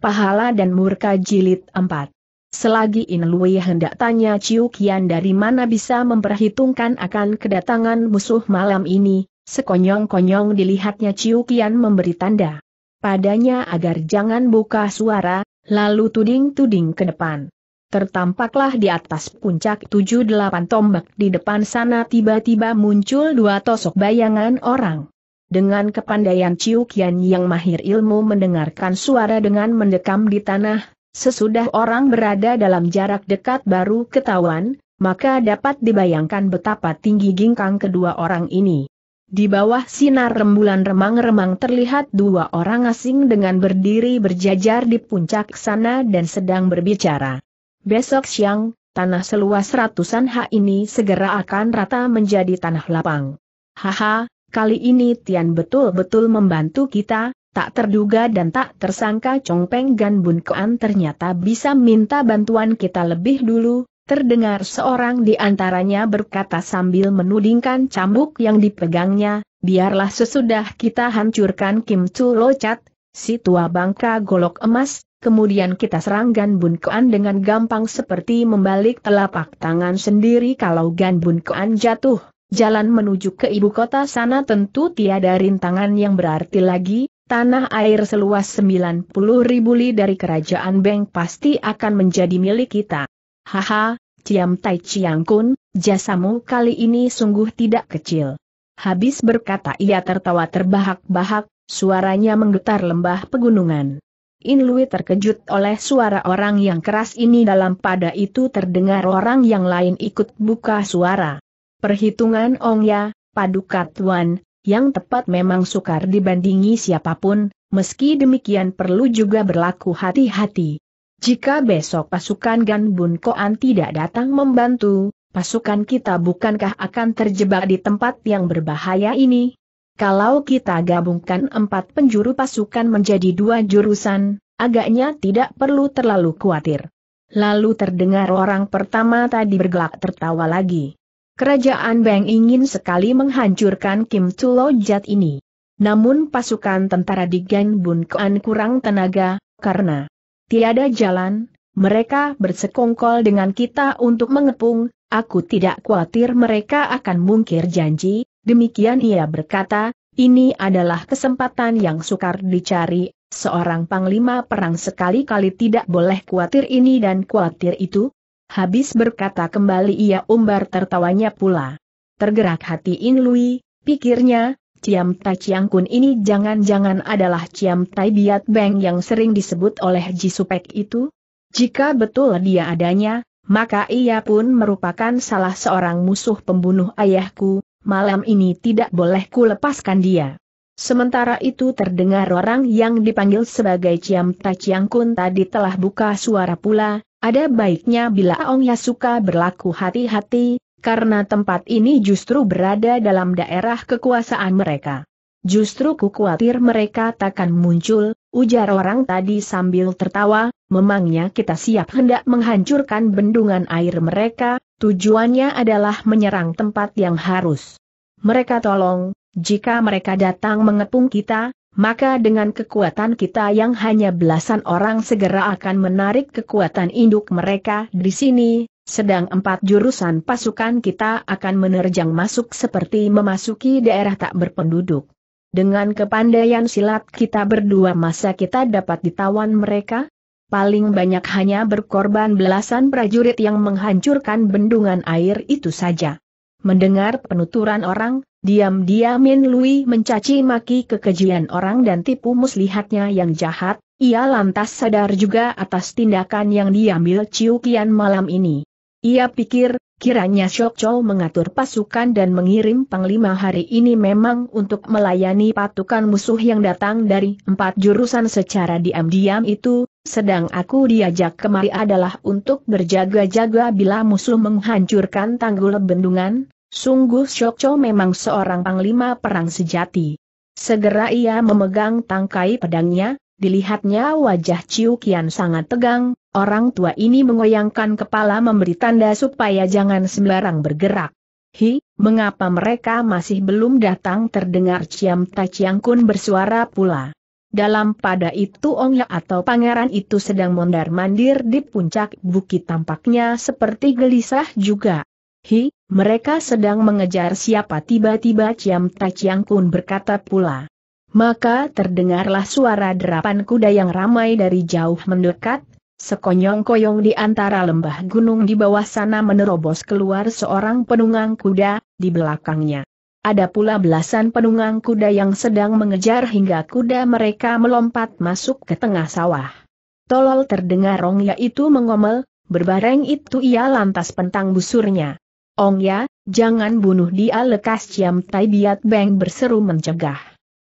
Pahala dan Murka Jilid 4 Selagi In hendak tanya Ciu Qian dari mana bisa memperhitungkan akan kedatangan musuh malam ini, sekonyong-konyong dilihatnya Ciu Qian memberi tanda padanya agar jangan buka suara, lalu tuding-tuding ke depan. Tertampaklah di atas puncak tujuh delapan tombak di depan sana tiba-tiba muncul dua tosok bayangan orang. Dengan kepandaian Ciu Kian yang mahir ilmu mendengarkan suara dengan mendekam di tanah, sesudah orang berada dalam jarak dekat baru ketahuan, maka dapat dibayangkan betapa tinggi gingkang kedua orang ini. Di bawah sinar rembulan remang-remang terlihat dua orang asing dengan berdiri berjajar di puncak sana dan sedang berbicara. Besok siang, tanah seluas ratusan ha ini segera akan rata menjadi tanah lapang. Haha, Kali ini Tian betul-betul membantu kita, tak terduga dan tak tersangka Peng Gan Bun Kuan ternyata bisa minta bantuan kita lebih dulu, terdengar seorang di antaranya berkata sambil menudingkan cambuk yang dipegangnya, biarlah sesudah kita hancurkan Kim Chu Locat, si tua bangka golok emas, Kemudian kita serang Gan Bun Kuan dengan gampang seperti membalik telapak tangan sendiri kalau Gan Bun Kuan jatuh. Jalan menuju ke ibu kota sana tentu tiada rintangan yang berarti lagi, tanah air seluas 90 ribu li dari kerajaan Beng pasti akan menjadi milik kita. Haha, Ciam Tai Chiang Kun, jasamu kali ini sungguh tidak kecil. Habis berkata ia tertawa terbahak-bahak, suaranya menggetar lembah pegunungan. In Lui terkejut oleh suara orang yang keras ini dalam pada itu terdengar orang yang lain ikut buka suara. Perhitungan Ong Ya, Paduka Tuan, yang tepat memang sukar dibandingi siapapun, meski demikian perlu juga berlaku hati-hati. Jika besok pasukan Gan Bun Koan tidak datang membantu, pasukan kita bukankah akan terjebak di tempat yang berbahaya ini? Kalau kita gabungkan empat penjuru pasukan menjadi dua jurusan, agaknya tidak perlu terlalu khawatir. Lalu terdengar orang pertama tadi bergelak tertawa lagi. Kerajaan Beng ingin sekali menghancurkan Kim Tulo Jat ini. Namun pasukan tentara di Geng Bun Kuan kurang tenaga, karena tiada jalan, mereka bersekongkol dengan kita untuk mengepung, aku tidak khawatir mereka akan mungkir janji, demikian ia berkata, ini adalah kesempatan yang sukar dicari, seorang panglima perang sekali-kali tidak boleh khawatir ini dan khawatir itu, Habis berkata kembali ia umbar tertawanya pula. Tergerak hati In Lui, pikirnya, Ciam Tai Chiang Kun ini jangan-jangan adalah Ciam Tai Biat Beng yang sering disebut oleh Ji Supek itu? Jika betul dia adanya, maka ia pun merupakan salah seorang musuh pembunuh ayahku, malam ini tidak boleh ku lepaskan dia. Sementara itu terdengar orang yang dipanggil sebagai Ciam Tai Chiang Kun tadi telah buka suara pula, ada baiknya bila Ong Yasuka berlaku hati-hati, karena tempat ini justru berada dalam daerah kekuasaan mereka. Justru ku khawatir mereka takkan muncul, ujar orang tadi sambil tertawa, memangnya kita siap hendak menghancurkan bendungan air mereka, tujuannya adalah menyerang tempat yang harus. Mereka tolong, jika mereka datang mengepung kita, maka dengan kekuatan kita yang hanya belasan orang segera akan menarik kekuatan induk mereka di sini, sedang empat jurusan pasukan kita akan menerjang masuk seperti memasuki daerah tak berpenduduk. Dengan kepandaian silat kita berdua masa kita dapat ditawan mereka? Paling banyak hanya berkorban belasan prajurit yang menghancurkan bendungan air itu saja. Mendengar penuturan orang, diam diam Min Lui mencaci maki kekejian orang dan tipu muslihatnya yang jahat, ia lantas sadar juga atas tindakan yang diambil Ciu Kian malam ini. Ia pikir, kiranya Shok Chow mengatur pasukan dan mengirim Panglima hari ini memang untuk melayani patukan musuh yang datang dari empat jurusan secara diam-diam itu, sedang aku diajak kemari adalah untuk berjaga-jaga bila musuh menghancurkan tanggul bendungan, Sungguh Shokcho memang seorang panglima perang sejati. Segera ia memegang tangkai pedangnya, dilihatnya wajah Ciu Kian sangat tegang, orang tua ini mengoyangkan kepala memberi tanda supaya jangan sembarang bergerak. Hi, mengapa mereka masih belum datang terdengar Ciam Ta Chiang Kun bersuara pula. Dalam pada itu Ong Ya atau pangeran itu sedang mondar-mandir di puncak bukit tampaknya seperti gelisah juga. Hi, mereka sedang mengejar siapa tiba-tiba Ciam Taciang Kun berkata pula. Maka terdengarlah suara derapan kuda yang ramai dari jauh mendekat, sekonyong-koyong di antara lembah gunung di bawah sana menerobos keluar seorang penunggang kuda, di belakangnya. Ada pula belasan penunggang kuda yang sedang mengejar hingga kuda mereka melompat masuk ke tengah sawah. Tolol terdengar Rongya itu mengomel, berbareng itu ia lantas pentang busurnya. Ong ya, jangan bunuh dia lekas Ciam Tai Biat Beng berseru mencegah.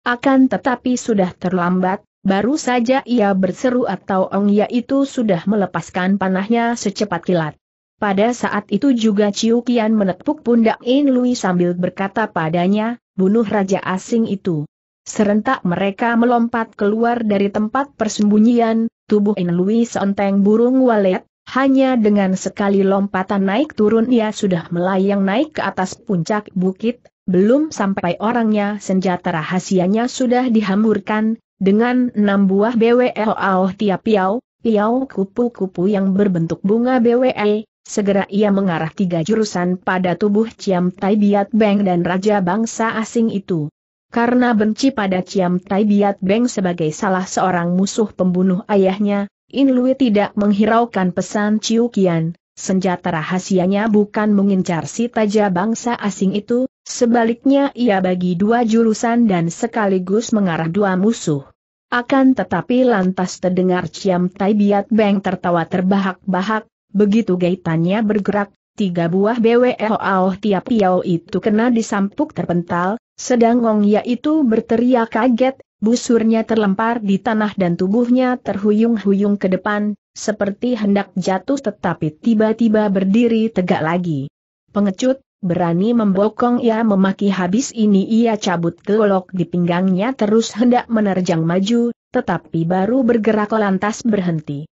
Akan tetapi sudah terlambat, baru saja ia berseru atau Ong ya itu sudah melepaskan panahnya secepat kilat. Pada saat itu juga Ciu Kian menepuk pundak In Lui sambil berkata padanya, bunuh raja asing itu. Serentak mereka melompat keluar dari tempat persembunyian, tubuh In Lui seonteng burung walet, hanya dengan sekali lompatan naik turun ia sudah melayang naik ke atas puncak bukit, belum sampai orangnya senjata rahasianya sudah dihamburkan, dengan enam buah BWE Ao Tia Piau, Piau kupu-kupu yang berbentuk bunga BWE, segera ia mengarah tiga jurusan pada tubuh Ciam Tai Biat Beng dan Raja Bangsa Asing itu. Karena benci pada Ciam Tai Biat Beng sebagai salah seorang musuh pembunuh ayahnya, In Lui tidak menghiraukan pesan Ciu Qian, senjata rahasianya bukan mengincar si taja bangsa asing itu, sebaliknya ia bagi dua jurusan dan sekaligus mengarah dua musuh. Akan tetapi lantas terdengar Ciam Tai Biat Beng tertawa terbahak-bahak, begitu gaitannya bergerak, tiga buah BWOAO tiap piau itu kena disampuk terpental, sedang Ya itu berteriak kaget, Busurnya terlempar di tanah dan tubuhnya terhuyung-huyung ke depan, seperti hendak jatuh tetapi tiba-tiba berdiri tegak lagi. Pengecut, berani membokong ia memaki habis ini ia cabut golok di pinggangnya terus hendak menerjang maju, tetapi baru bergerak lantas berhenti.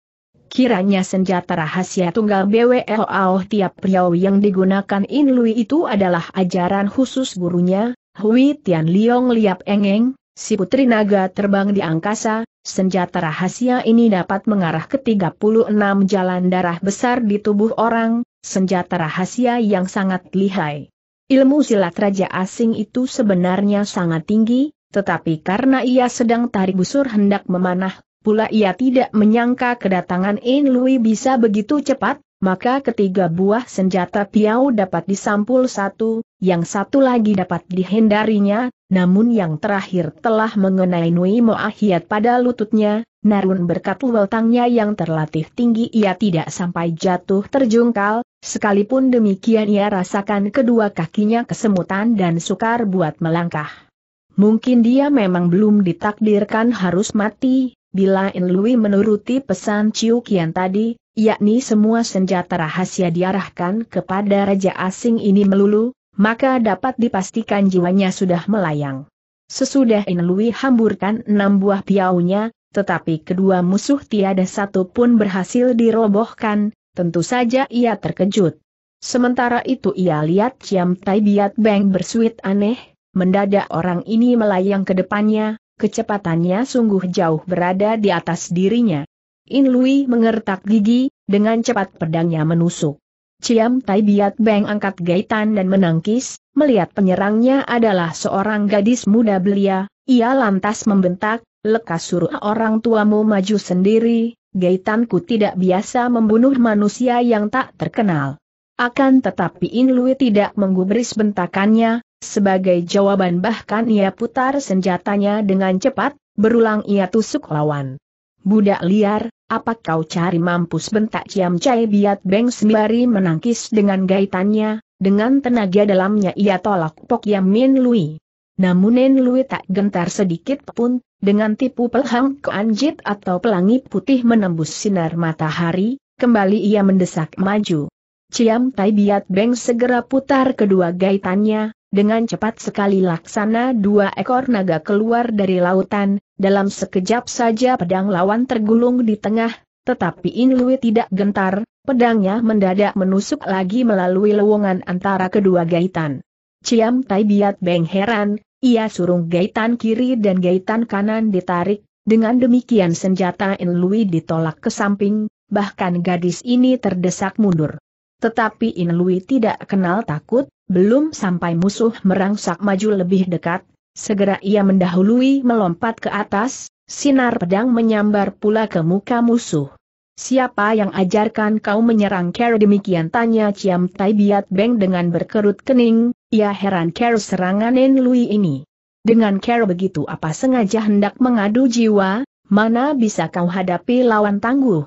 Kiranya senjata rahasia tunggal BWLAO tiap riau yang digunakan Inlui itu adalah ajaran khusus gurunya, Hui Tian Liong Liap Engeng, Si Putri Naga terbang di angkasa, senjata rahasia ini dapat mengarah ke 36 jalan darah besar di tubuh orang, senjata rahasia yang sangat lihai. Ilmu silat Raja Asing itu sebenarnya sangat tinggi, tetapi karena ia sedang tarik busur hendak memanah, pula ia tidak menyangka kedatangan In Lui bisa begitu cepat, maka ketiga buah senjata piau dapat disampul satu, yang satu lagi dapat dihindarinya, namun yang terakhir telah mengenai Nui Moahiat pada lututnya, narun berkat lueltangnya yang terlatih tinggi ia tidak sampai jatuh terjungkal, sekalipun demikian ia rasakan kedua kakinya kesemutan dan sukar buat melangkah. Mungkin dia memang belum ditakdirkan harus mati, bila In menuruti pesan Ciukian tadi, yakni semua senjata rahasia diarahkan kepada raja asing ini melulu, maka dapat dipastikan jiwanya sudah melayang. Sesudah Inlui hamburkan enam buah piaunya, tetapi kedua musuh tiada satu pun berhasil dirobohkan, tentu saja ia terkejut. Sementara itu ia lihat Ciam Tai Biat Beng bersuit aneh, mendadak orang ini melayang ke depannya, kecepatannya sungguh jauh berada di atas dirinya. Inlui mengertak gigi, dengan cepat pedangnya menusuk. Ciam Tai Biat Beng angkat gaitan dan menangkis, melihat penyerangnya adalah seorang gadis muda belia, ia lantas membentak, lekas suruh orang tuamu maju sendiri, gaitanku tidak biasa membunuh manusia yang tak terkenal. Akan tetapi Inlui tidak menggubris bentakannya, sebagai jawaban bahkan ia putar senjatanya dengan cepat, berulang ia tusuk lawan. Budak liar, apa kau cari mampus bentak Ciam Cai Biat Beng sembari menangkis dengan gaitannya, dengan tenaga dalamnya ia tolak Pok Yam Min Lui. Namun Nen Lui tak gentar sedikit pun, dengan tipu pelhang keanjit atau pelangi putih menembus sinar matahari, kembali ia mendesak maju. Ciam Tai Biat Beng segera putar kedua gaitannya, dengan cepat sekali laksana dua ekor naga keluar dari lautan, dalam sekejap saja pedang lawan tergulung di tengah, tetapi Inlui tidak gentar, pedangnya mendadak menusuk lagi melalui lowongan antara kedua gaitan. Ciam Tai Biat Beng heran, ia surung gaitan kiri dan gaitan kanan ditarik, dengan demikian senjata Inlui ditolak ke samping, bahkan gadis ini terdesak mundur. Tetapi Inlui tidak kenal takut, belum sampai musuh merangsak maju lebih dekat, segera ia mendahului melompat ke atas, sinar pedang menyambar pula ke muka musuh. Siapa yang ajarkan kau menyerang Ker demikian tanya Ciam Tai Biat Beng dengan berkerut kening, ia heran Ker seranganin Nen Lui ini. Dengan Ker begitu apa sengaja hendak mengadu jiwa, mana bisa kau hadapi lawan tangguh?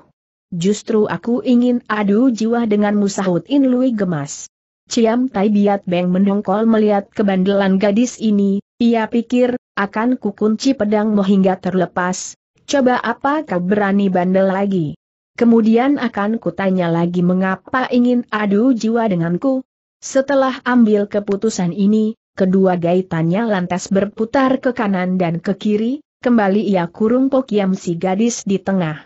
Justru aku ingin adu jiwa dengan musahutin In Lui gemas. Ciam Tai Biat Beng mendongkol melihat kebandelan gadis ini, ia pikir, akan kukunci pedangmu hingga terlepas, coba apa kau berani bandel lagi. Kemudian akan kutanya lagi mengapa ingin adu jiwa denganku. Setelah ambil keputusan ini, kedua gaitannya lantas berputar ke kanan dan ke kiri, kembali ia kurung pokiam si gadis di tengah.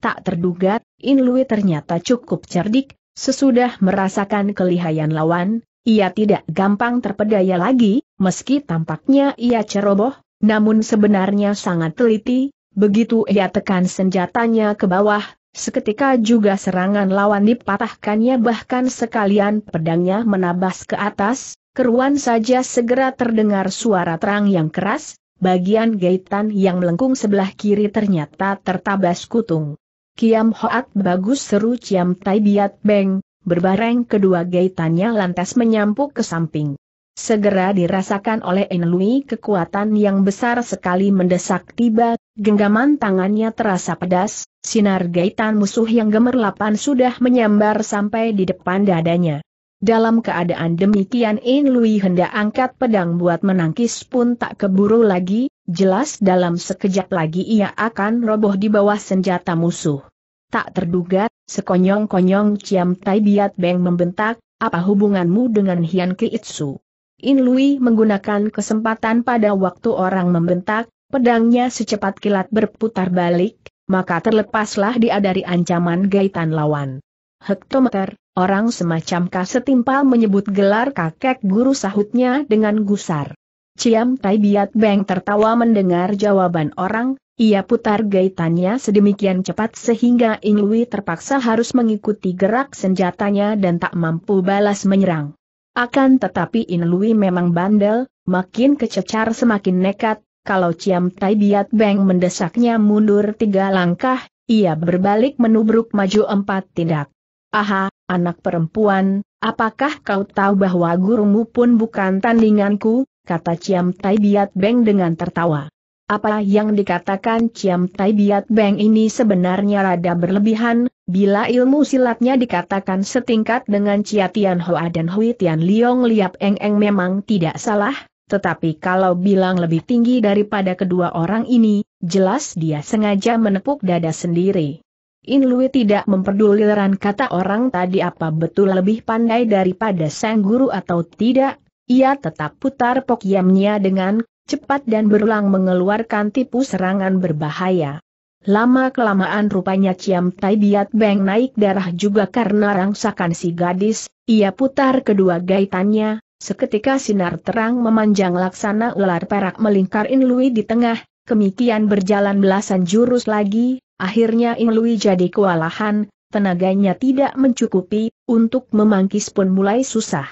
Tak terduga, In Lui ternyata cukup cerdik, Sesudah merasakan kelihayan lawan, ia tidak gampang terpedaya lagi, meski tampaknya ia ceroboh, namun sebenarnya sangat teliti, begitu ia tekan senjatanya ke bawah, seketika juga serangan lawan dipatahkannya bahkan sekalian pedangnya menabas ke atas, keruan saja segera terdengar suara terang yang keras, bagian gaitan yang melengkung sebelah kiri ternyata tertabas kutung. Kiam Hoat bagus seru Ciam Tai Biat Beng, berbareng kedua gaitannya lantas menyampuk ke samping. Segera dirasakan oleh Enlui kekuatan yang besar sekali mendesak tiba, genggaman tangannya terasa pedas, sinar gaitan musuh yang gemerlapan sudah menyambar sampai di depan dadanya. Dalam keadaan demikian In Lui hendak angkat pedang buat menangkis pun tak keburu lagi, jelas dalam sekejap lagi ia akan roboh di bawah senjata musuh. Tak terduga, sekonyong-konyong Ciam Tai Biat Beng membentak, apa hubunganmu dengan Hian Kiitsu? In Lui menggunakan kesempatan pada waktu orang membentak, pedangnya secepat kilat berputar balik, maka terlepaslah dia dari ancaman gaitan lawan. Hektometer, Orang semacam setimpal menyebut gelar kakek guru sahutnya dengan gusar. Ciam Tai Biat Beng tertawa mendengar jawaban orang, ia putar gaitannya sedemikian cepat sehingga lui terpaksa harus mengikuti gerak senjatanya dan tak mampu balas menyerang. Akan tetapi lui memang bandel, makin kececar semakin nekat, kalau Ciam Tai Biat Beng mendesaknya mundur tiga langkah, ia berbalik menubruk maju empat tindak. Aha, Anak perempuan, apakah kau tahu bahwa gurumu pun bukan tandinganku? Kata Ciam Tai Biat Beng dengan tertawa. Apa yang dikatakan Ciam Tai Biat Beng ini sebenarnya rada berlebihan, bila ilmu silatnya dikatakan setingkat dengan Ciatian Tian Hoa dan Hui Tian Liong Liap Eng Eng memang tidak salah, tetapi kalau bilang lebih tinggi daripada kedua orang ini, jelas dia sengaja menepuk dada sendiri. In Lui tidak memperduliran kata orang tadi apa betul lebih pandai daripada sang guru atau tidak, ia tetap putar pokyamnya dengan cepat dan berulang mengeluarkan tipu serangan berbahaya. Lama-kelamaan rupanya Ciam Tai Biat Beng naik darah juga karena rangsakan si gadis, ia putar kedua gaitannya, seketika sinar terang memanjang laksana ular perak melingkar In Lui di tengah, Kemikian berjalan belasan jurus lagi, akhirnya Inlui jadi kewalahan, tenaganya tidak mencukupi, untuk memangkis pun mulai susah.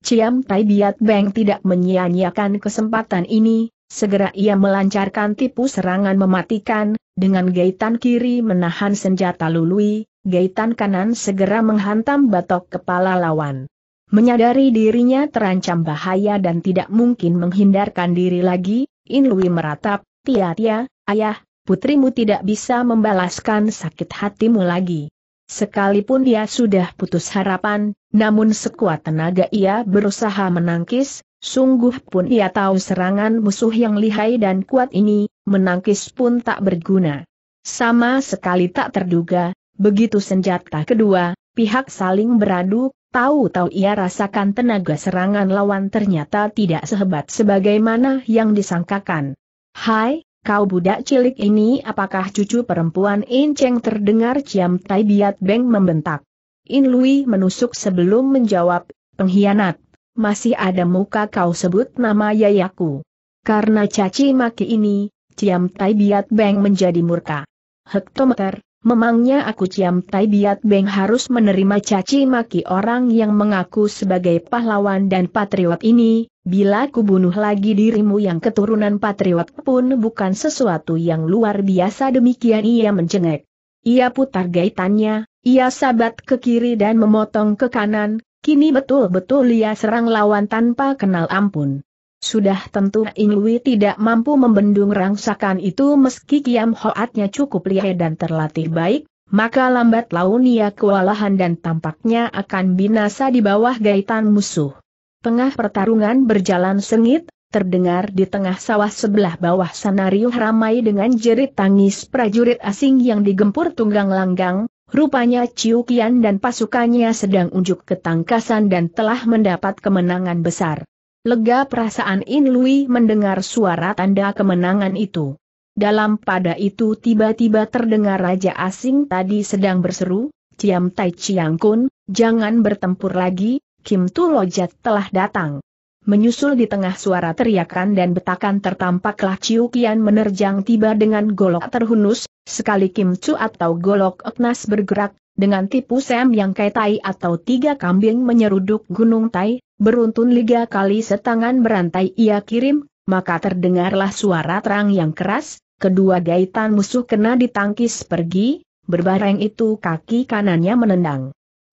Ciam Tai Biat Beng tidak menyia-nyiakan kesempatan ini, segera ia melancarkan tipu serangan mematikan, dengan gaitan kiri menahan senjata Lului, gaitan kanan segera menghantam batok kepala lawan. Menyadari dirinya terancam bahaya dan tidak mungkin menghindarkan diri lagi, Inlui meratap, Tia-tia, ayah, putrimu tidak bisa membalaskan sakit hatimu lagi. Sekalipun dia sudah putus harapan, namun sekuat tenaga ia berusaha menangkis, sungguh pun ia tahu serangan musuh yang lihai dan kuat ini, menangkis pun tak berguna. Sama sekali tak terduga, begitu senjata kedua, pihak saling beradu, tahu-tahu ia rasakan tenaga serangan lawan ternyata tidak sehebat sebagaimana yang disangkakan. Hai, kau budak cilik ini apakah cucu perempuan In Cheng terdengar Ciam Tai Biat Beng membentak. In Lui menusuk sebelum menjawab, pengkhianat, masih ada muka kau sebut nama yayaku. Karena caci maki ini, Ciam Tai Biat Beng menjadi murka. Hektometer, Memangnya aku Ciam Tai Biat Beng harus menerima caci maki orang yang mengaku sebagai pahlawan dan patriot ini, bila kubunuh lagi dirimu yang keturunan patriot pun bukan sesuatu yang luar biasa demikian ia mencengek. Ia putar gaitannya, ia sabat ke kiri dan memotong ke kanan, kini betul-betul ia serang lawan tanpa kenal ampun. Sudah tentu Inui tidak mampu membendung rangsakan itu meski kiam hoatnya cukup lihai dan terlatih baik, maka lambat laun ia kewalahan dan tampaknya akan binasa di bawah gaitan musuh. Tengah pertarungan berjalan sengit, terdengar di tengah sawah sebelah bawah sana ramai dengan jerit tangis prajurit asing yang digempur tunggang langgang, rupanya Kian dan pasukannya sedang unjuk ketangkasan dan telah mendapat kemenangan besar. Lega perasaan In Lui mendengar suara tanda kemenangan itu. Dalam pada itu tiba-tiba terdengar raja asing tadi sedang berseru, Ciam Tai Chiang Kun, jangan bertempur lagi, Kim Tu Lojat telah datang. Menyusul di tengah suara teriakan dan betakan tertampaklah Ciu Kian menerjang tiba dengan golok terhunus, sekali Kim Chu atau golok Eknas bergerak, dengan tipu sem yang kaitai atau tiga kambing menyeruduk Gunung Tai, beruntun liga kali setangan berantai ia kirim, maka terdengarlah suara terang yang keras, kedua gaitan musuh kena ditangkis pergi, berbareng itu kaki kanannya menendang.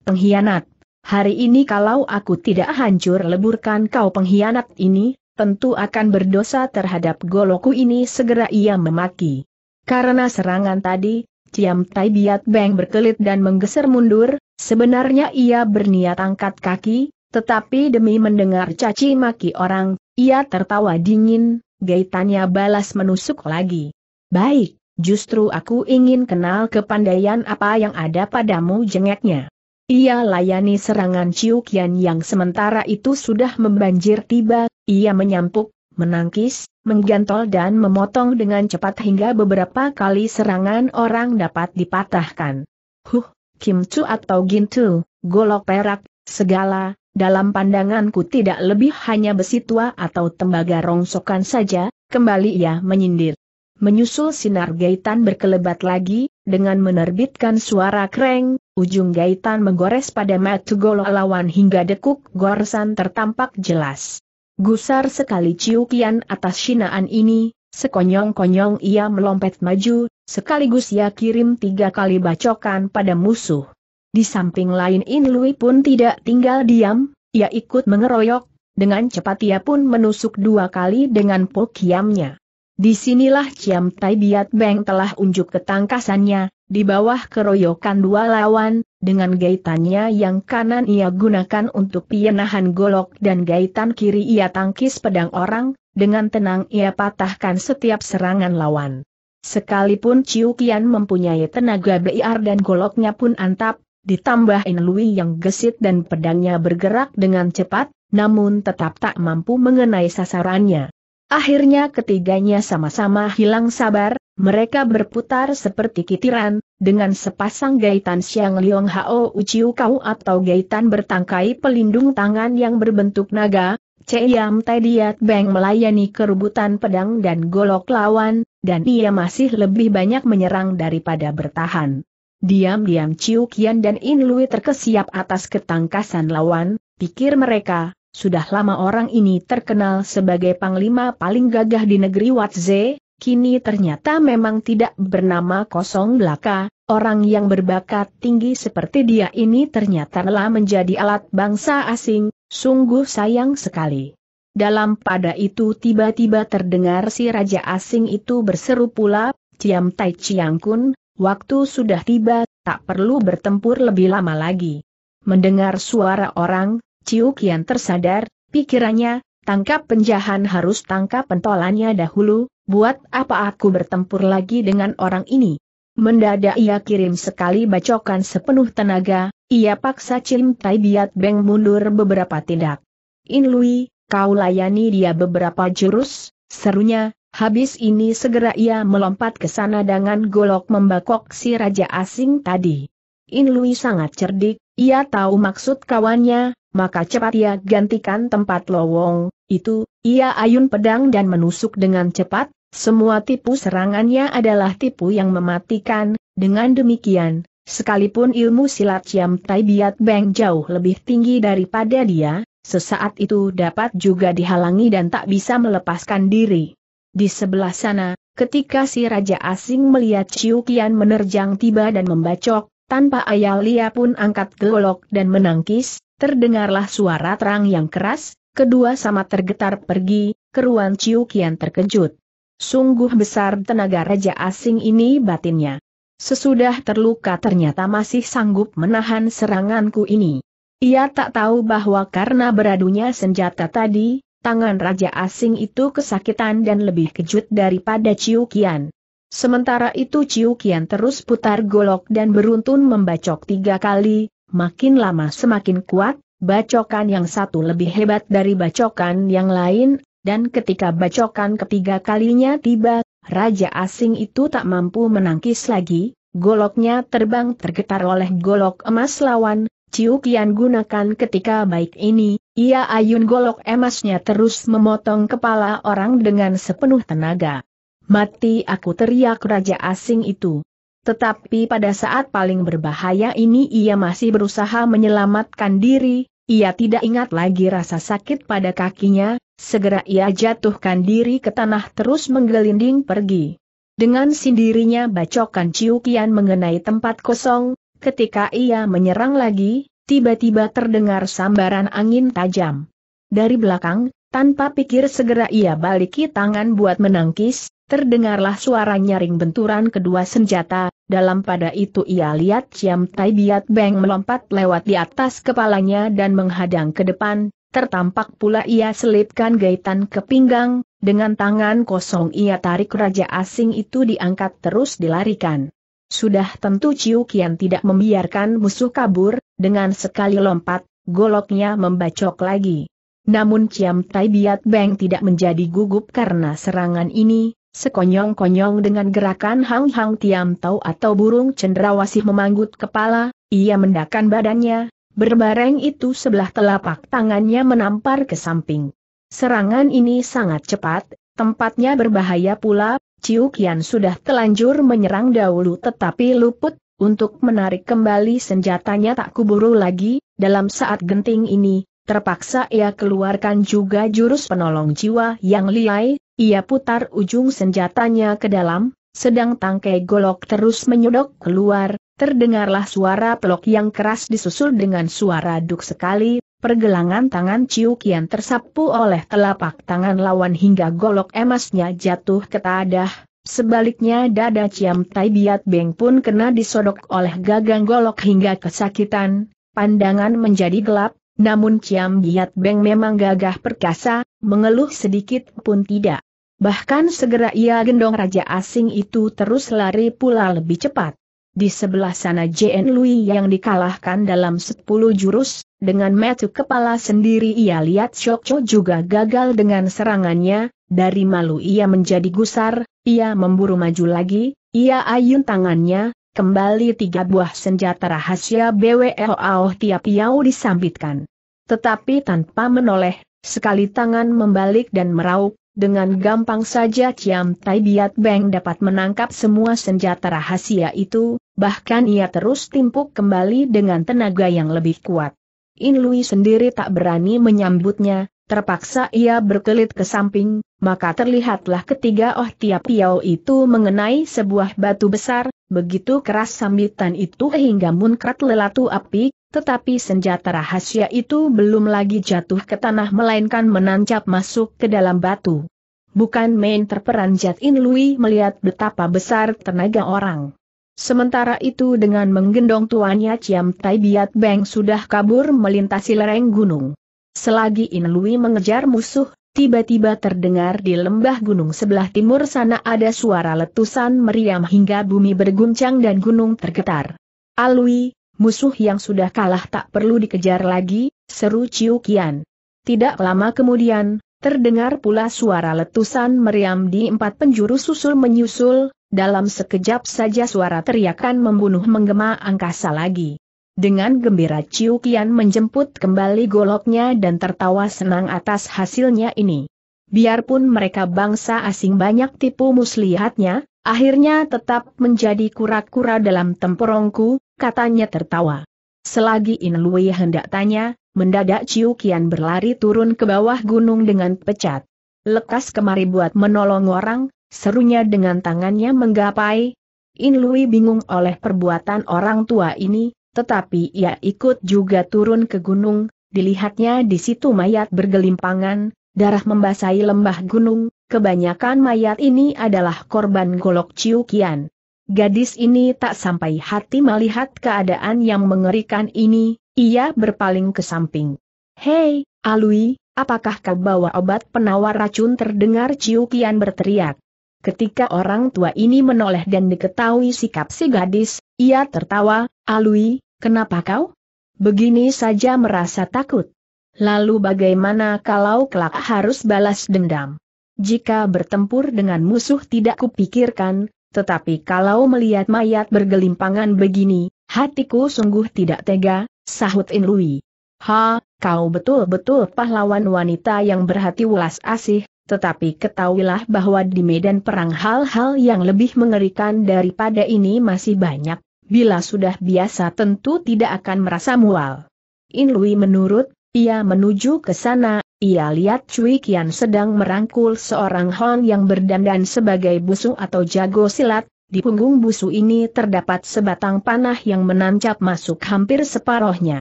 Pengkhianat, hari ini kalau aku tidak hancur leburkan kau pengkhianat ini, tentu akan berdosa terhadap goloku ini segera ia memaki. Karena serangan tadi, Ciam Tai Biat Beng berkelit dan menggeser mundur, sebenarnya ia berniat angkat kaki, tetapi demi mendengar caci maki orang, ia tertawa dingin, gaitannya balas menusuk lagi. Baik, justru aku ingin kenal kepandaian apa yang ada padamu jengeknya. Ia layani serangan Ciukian yang sementara itu sudah membanjir tiba, ia menyampuk, menangkis, menggantol dan memotong dengan cepat hingga beberapa kali serangan orang dapat dipatahkan. Huh, Kim Chu atau Gin Chu, golok perak, segala, dalam pandanganku tidak lebih hanya besi tua atau tembaga rongsokan saja, kembali ia menyindir. Menyusul sinar gaitan berkelebat lagi, dengan menerbitkan suara kreng, ujung gaitan menggores pada matu golok lawan hingga dekuk gorsan tertampak jelas. Gusar sekali Ciu Kian atas shinaan ini, sekonyong-konyong ia melompat maju, sekaligus ia kirim tiga kali bacokan pada musuh. Di samping lain In Lui pun tidak tinggal diam, ia ikut mengeroyok, dengan cepat ia pun menusuk dua kali dengan pokiamnya. Disinilah Ciam Tai Biat Beng telah unjuk ketangkasannya, di bawah keroyokan dua lawan, dengan gaitannya yang kanan ia gunakan untuk pienahan golok dan gaitan kiri ia tangkis pedang orang, dengan tenang ia patahkan setiap serangan lawan. Sekalipun Ciu Kian mempunyai tenaga beliar dan goloknya pun antap, ditambah Inlui yang gesit dan pedangnya bergerak dengan cepat, namun tetap tak mampu mengenai sasarannya. Akhirnya ketiganya sama-sama hilang sabar, mereka berputar seperti kitiran, dengan sepasang gaitan siang Liong Hao Uciu Kau atau gaitan bertangkai pelindung tangan yang berbentuk naga, Ceyam Tediat Beng melayani kerubutan pedang dan golok lawan, dan ia masih lebih banyak menyerang daripada bertahan. Diam-diam Ciu Qian dan In Lui terkesiap atas ketangkasan lawan, pikir mereka, sudah lama orang ini terkenal sebagai panglima paling gagah di negeri Watze, kini ternyata memang tidak bernama kosong belaka, orang yang berbakat tinggi seperti dia ini ternyata telah menjadi alat bangsa asing, sungguh sayang sekali. Dalam pada itu tiba-tiba terdengar si raja asing itu berseru pula, Ciam Tai Chiang Kun, waktu sudah tiba, tak perlu bertempur lebih lama lagi. Mendengar suara orang, Ciu Kian tersadar, pikirannya, tangkap penjahan harus tangkap pentolannya dahulu, buat apa aku bertempur lagi dengan orang ini? Mendadak ia kirim sekali bacokan sepenuh tenaga, ia paksa Cim Tai Biat Beng mundur beberapa tindak. In Lui, kau layani dia beberapa jurus, serunya, habis ini segera ia melompat ke sana dengan golok membakok si raja asing tadi. In Lui sangat cerdik, ia tahu maksud kawannya, maka cepat ia gantikan tempat lowong, itu, ia ayun pedang dan menusuk dengan cepat, semua tipu serangannya adalah tipu yang mematikan, dengan demikian, sekalipun ilmu silat Ciam Tai Biat Beng jauh lebih tinggi daripada dia, sesaat itu dapat juga dihalangi dan tak bisa melepaskan diri. Di sebelah sana, ketika si Raja Asing melihat Chiu Kian menerjang tiba dan membacok, tanpa ayah Lia pun angkat golok dan menangkis, terdengarlah suara terang yang keras, kedua sama tergetar pergi, keruan Chiu Kian terkejut. Sungguh besar tenaga raja asing ini batinnya. Sesudah terluka ternyata masih sanggup menahan seranganku ini. Ia tak tahu bahwa karena beradunya senjata tadi, tangan raja asing itu kesakitan dan lebih kejut daripada Ciu Kian. Sementara itu Ciu Kian terus putar golok dan beruntun membacok tiga kali, makin lama semakin kuat, bacokan yang satu lebih hebat dari bacokan yang lain, dan ketika bacokan ketiga kalinya tiba, Raja asing itu tak mampu menangkis lagi, goloknya terbang tergetar oleh golok emas lawan, Ciu Kian gunakan ketika baik ini, ia ayun golok emasnya terus memotong kepala orang dengan sepenuh tenaga. Mati aku teriak raja asing itu. Tetapi pada saat paling berbahaya ini ia masih berusaha menyelamatkan diri, ia tidak ingat lagi rasa sakit pada kakinya, segera ia jatuhkan diri ke tanah terus menggelinding pergi. Dengan sendirinya bacokan ciukian mengenai tempat kosong, ketika ia menyerang lagi, tiba-tiba terdengar sambaran angin tajam. Dari belakang, tanpa pikir segera ia baliki tangan buat menangkis, terdengarlah suara nyaring benturan kedua senjata, dalam pada itu ia lihat Ciam Tai Biat Beng melompat lewat di atas kepalanya dan menghadang ke depan, tertampak pula ia selipkan gaitan ke pinggang, dengan tangan kosong ia tarik raja asing itu diangkat terus dilarikan. Sudah tentu Ciu Kian tidak membiarkan musuh kabur, dengan sekali lompat, goloknya membacok lagi. Namun Ciam Tai Biat Beng tidak menjadi gugup karena serangan ini, Sekonyong-konyong dengan gerakan Hang Hang Tiam Tau atau burung cendrawasih memanggut kepala, ia mendakan badannya, berbareng itu sebelah telapak tangannya menampar ke samping. Serangan ini sangat cepat, tempatnya berbahaya pula, Ciu sudah telanjur menyerang dahulu tetapi luput, untuk menarik kembali senjatanya tak kuburu lagi, dalam saat genting ini, terpaksa ia keluarkan juga jurus penolong jiwa yang liai, ia putar ujung senjatanya ke dalam, sedang tangkai golok terus menyodok keluar, terdengarlah suara pelok yang keras disusul dengan suara duk sekali, pergelangan tangan Ciu Kian tersapu oleh telapak tangan lawan hingga golok emasnya jatuh ke tadah, Sebaliknya dada Ciam Tai Biat Beng pun kena disodok oleh gagang golok hingga kesakitan, pandangan menjadi gelap, namun Ciam Biat Beng memang gagah perkasa, mengeluh sedikit pun tidak. Bahkan segera ia gendong raja asing itu terus lari pula lebih cepat. Di sebelah sana JN Lui yang dikalahkan dalam 10 jurus, dengan metu kepala sendiri ia lihat Cho juga gagal dengan serangannya, dari malu ia menjadi gusar, ia memburu maju lagi, ia ayun tangannya, kembali tiga buah senjata rahasia BWLAO tiap yau disambitkan. Tetapi tanpa menoleh, sekali tangan membalik dan meraup, dengan gampang saja Chiam Tai Biat Beng dapat menangkap semua senjata rahasia itu, bahkan ia terus timpuk kembali dengan tenaga yang lebih kuat. In Lui sendiri tak berani menyambutnya, Terpaksa ia berkelit ke samping, maka terlihatlah ketiga Oh Tiap Piau itu mengenai sebuah batu besar, begitu keras sambitan itu hingga munkrat lelatu api, tetapi senjata rahasia itu belum lagi jatuh ke tanah melainkan menancap masuk ke dalam batu. Bukan main terperanjat In Lui melihat betapa besar tenaga orang. Sementara itu dengan menggendong tuannya Ciam Tai Biat Beng sudah kabur melintasi lereng gunung. Selagi Inlui mengejar musuh, tiba-tiba terdengar di lembah gunung sebelah timur sana ada suara letusan meriam hingga bumi berguncang dan gunung tergetar. Alui, musuh yang sudah kalah tak perlu dikejar lagi, seru Ciu Kian. Tidak lama kemudian, terdengar pula suara letusan meriam di empat penjuru susul menyusul, dalam sekejap saja suara teriakan membunuh menggema angkasa lagi. Dengan gembira Ciu Kian menjemput kembali goloknya dan tertawa senang atas hasilnya ini. Biarpun mereka bangsa asing banyak tipu muslihatnya, akhirnya tetap menjadi kura-kura dalam temporongku, katanya tertawa. Selagi In Lui hendak tanya, mendadak Ciu Kian berlari turun ke bawah gunung dengan pecat. Lekas kemari buat menolong orang, serunya dengan tangannya menggapai. In Lui bingung oleh perbuatan orang tua ini, tetapi ia ikut juga turun ke gunung, dilihatnya di situ mayat bergelimpangan, darah membasahi lembah gunung, kebanyakan mayat ini adalah korban golok ciukian. Gadis ini tak sampai hati melihat keadaan yang mengerikan ini, ia berpaling ke samping. Hei, alui, apakah kau bawa obat penawar racun terdengar ciukian berteriak. Ketika orang tua ini menoleh dan diketahui sikap si gadis, ia tertawa, Alui, kenapa kau? Begini saja merasa takut. Lalu bagaimana kalau kelak harus balas dendam? Jika bertempur dengan musuh tidak kupikirkan, tetapi kalau melihat mayat bergelimpangan begini, hatiku sungguh tidak tega, sahut Inlui. Ha, kau betul-betul pahlawan wanita yang berhati welas asih, tetapi ketahuilah bahwa di medan perang hal-hal yang lebih mengerikan daripada ini masih banyak. Bila sudah biasa tentu tidak akan merasa mual. In Lui menurut, ia menuju ke sana, ia lihat Cui Kian sedang merangkul seorang Hon yang berdandan sebagai busu atau jago silat, di punggung busu ini terdapat sebatang panah yang menancap masuk hampir separohnya.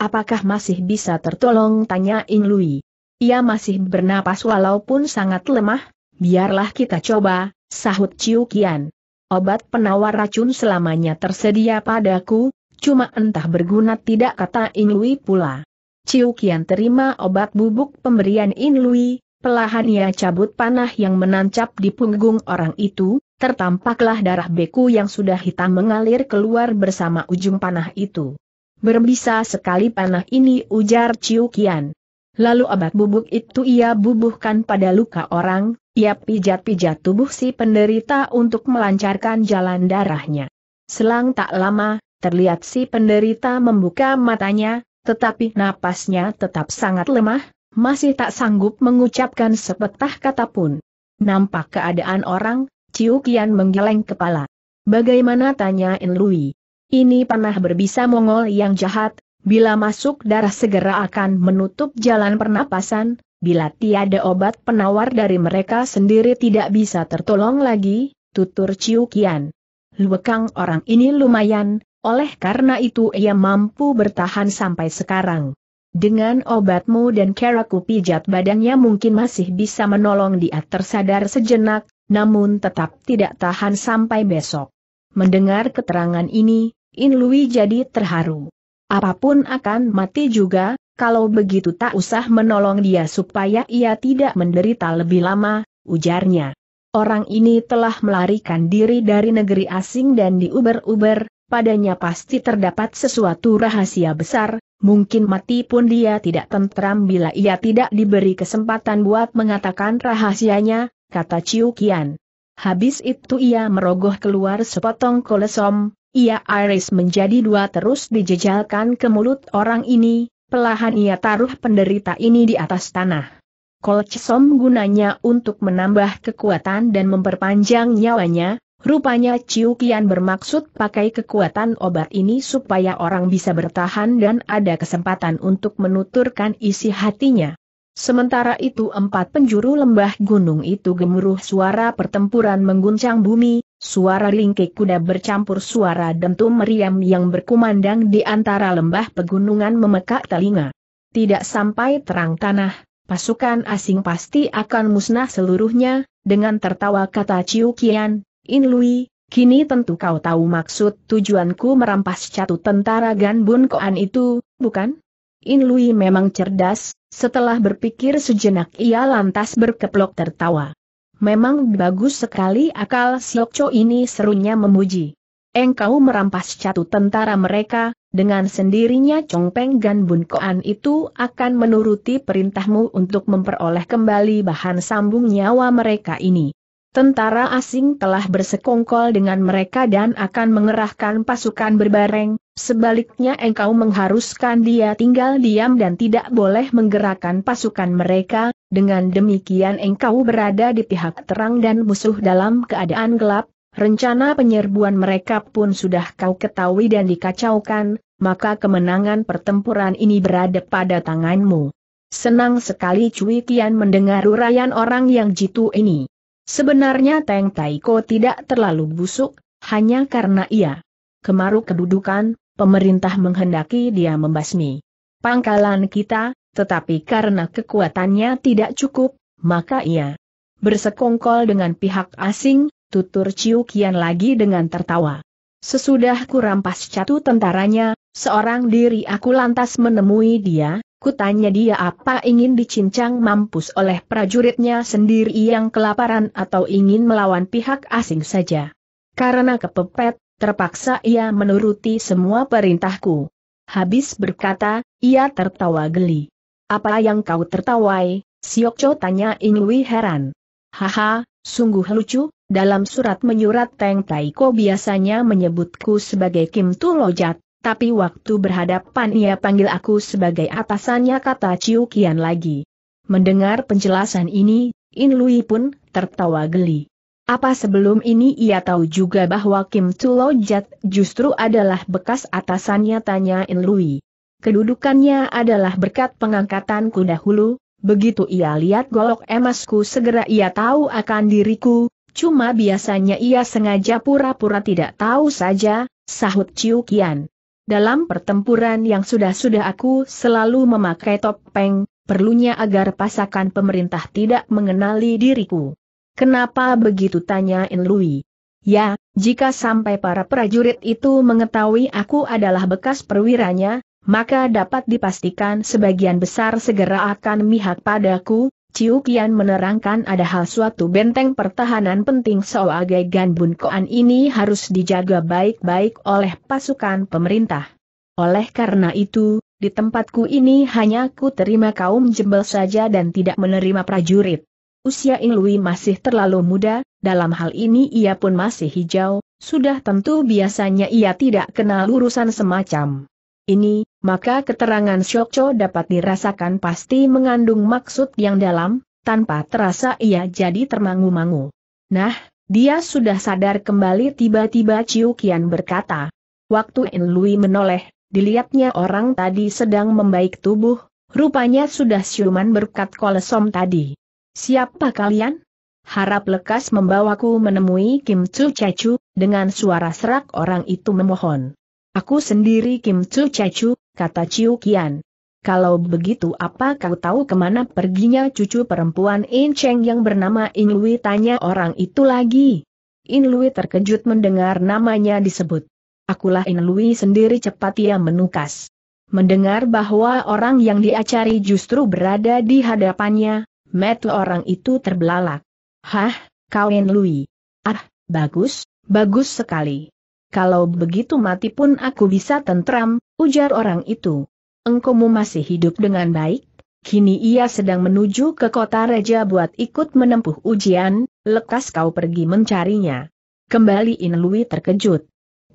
Apakah masih bisa tertolong tanya In Lui. Ia masih bernapas walaupun sangat lemah, biarlah kita coba, sahut Ciu Kian. Obat penawar racun selamanya tersedia padaku, cuma entah berguna tidak kata Inlui pula. Ciu Kian terima obat bubuk pemberian Inlui, pelahan ia cabut panah yang menancap di punggung orang itu, tertampaklah darah beku yang sudah hitam mengalir keluar bersama ujung panah itu. Berbisa sekali panah ini ujar Ciu Kian. Lalu obat bubuk itu ia bubuhkan pada luka orang, ia pijat-pijat tubuh si penderita untuk melancarkan jalan darahnya. Selang tak lama, terlihat si penderita membuka matanya, tetapi napasnya tetap sangat lemah, masih tak sanggup mengucapkan sepetah kata pun. Nampak keadaan orang, Ciu Kian menggeleng kepala. Bagaimana tanya In Lui? Ini pernah berbisa Mongol yang jahat, Bila masuk darah segera akan menutup jalan pernapasan, bila tiada obat penawar dari mereka sendiri tidak bisa tertolong lagi, tutur Ciu Kian. Luekang orang ini lumayan, oleh karena itu ia mampu bertahan sampai sekarang. Dengan obatmu dan keraku pijat badannya mungkin masih bisa menolong dia tersadar sejenak, namun tetap tidak tahan sampai besok. Mendengar keterangan ini, In Lui jadi terharu. Apapun akan mati juga, kalau begitu tak usah menolong dia supaya ia tidak menderita lebih lama, ujarnya. Orang ini telah melarikan diri dari negeri asing dan diuber-uber, padanya pasti terdapat sesuatu rahasia besar, mungkin mati pun dia tidak tentram bila ia tidak diberi kesempatan buat mengatakan rahasianya, kata Ciu Kian. Habis itu ia merogoh keluar sepotong kolesom, ia iris menjadi dua terus dijejalkan ke mulut orang ini, pelahan ia taruh penderita ini di atas tanah. Kolcesom gunanya untuk menambah kekuatan dan memperpanjang nyawanya, rupanya Ciu kian bermaksud pakai kekuatan obat ini supaya orang bisa bertahan dan ada kesempatan untuk menuturkan isi hatinya. Sementara itu empat penjuru lembah gunung itu gemuruh suara pertempuran mengguncang bumi, Suara lingkik kuda bercampur suara dentum meriam yang berkumandang di antara lembah pegunungan memekak telinga. Tidak sampai terang tanah, pasukan asing pasti akan musnah seluruhnya, dengan tertawa kata Ciu Kian. In Lui, kini tentu kau tahu maksud tujuanku merampas catu tentara Gan Bun Koan itu, bukan? In Lui memang cerdas, setelah berpikir sejenak ia lantas berkeplok tertawa. Memang bagus sekali akal siokco ini serunya memuji. Engkau merampas catu tentara mereka, dengan sendirinya Peng Gan Bun Koan itu akan menuruti perintahmu untuk memperoleh kembali bahan sambung nyawa mereka ini. Tentara asing telah bersekongkol dengan mereka dan akan mengerahkan pasukan berbareng, sebaliknya engkau mengharuskan dia tinggal diam dan tidak boleh menggerakkan pasukan mereka, dengan demikian engkau berada di pihak terang dan musuh dalam keadaan gelap, rencana penyerbuan mereka pun sudah kau ketahui dan dikacaukan, maka kemenangan pertempuran ini berada pada tanganmu. Senang sekali Cui Tian mendengar uraian orang yang jitu ini. Sebenarnya Teng Taiko tidak terlalu busuk, hanya karena ia kemaruk kedudukan, pemerintah menghendaki dia membasmi pangkalan kita, tetapi karena kekuatannya tidak cukup, maka ia bersekongkol dengan pihak asing, tutur Ciu Kian lagi dengan tertawa. Sesudah ku rampas catu tentaranya, seorang diri aku lantas menemui dia, kutanya dia apa ingin dicincang mampus oleh prajuritnya sendiri yang kelaparan atau ingin melawan pihak asing saja. Karena kepepet, terpaksa ia menuruti semua perintahku. Habis berkata, ia tertawa geli. Apa yang kau tertawai? Siokco tanya Inui heran. Haha, sungguh lucu, dalam surat menyurat Teng Taiko biasanya menyebutku sebagai Kim Tulojat, tapi waktu berhadapan ia panggil aku sebagai atasannya kata Ciu Kian lagi. Mendengar penjelasan ini, In Lui pun tertawa geli. Apa sebelum ini ia tahu juga bahwa Kim Tulojat justru adalah bekas atasannya tanya In Lui. Kedudukannya adalah berkat pengangkatanku dahulu, begitu ia lihat golok emasku segera ia tahu akan diriku, cuma biasanya ia sengaja pura-pura tidak tahu saja, sahut Ciu Kian. Dalam pertempuran yang sudah-sudah aku selalu memakai topeng, perlunya agar pasakan pemerintah tidak mengenali diriku. Kenapa begitu tanya In Lui? Ya, jika sampai para prajurit itu mengetahui aku adalah bekas perwiranya, maka dapat dipastikan sebagian besar segera akan mihak padaku, Ciu Kian menerangkan ada hal suatu benteng pertahanan penting soal Gan Koan ini harus dijaga baik-baik oleh pasukan pemerintah. Oleh karena itu, di tempatku ini hanya ku terima kaum jembel saja dan tidak menerima prajurit. Usia Inlui masih terlalu muda, dalam hal ini ia pun masih hijau, sudah tentu biasanya ia tidak kenal urusan semacam. Ini, maka keterangan Syokco dapat dirasakan pasti mengandung maksud yang dalam, tanpa terasa ia jadi termangu-mangu. Nah, dia sudah sadar kembali tiba-tiba Ciu Qian berkata. Waktu In Lui menoleh, dilihatnya orang tadi sedang membaik tubuh, rupanya sudah siuman berkat kolesom tadi. Siapa kalian? Harap lekas membawaku menemui Kim Chu Cecu, dengan suara serak orang itu memohon. Aku sendiri Kim Chu Cecu, kata Chiu Kian. Kalau begitu apa kau tahu kemana perginya cucu perempuan In Cheng yang bernama In Lui tanya orang itu lagi. In Lui terkejut mendengar namanya disebut. Akulah In Lui sendiri cepat ia menukas. Mendengar bahwa orang yang dia cari justru berada di hadapannya, metu orang itu terbelalak. Hah, kau In Lui. Ah, bagus, bagus sekali kalau begitu mati pun aku bisa tentram, ujar orang itu. Engkau masih hidup dengan baik? Kini ia sedang menuju ke kota Raja buat ikut menempuh ujian, lekas kau pergi mencarinya. Kembali Inlui terkejut.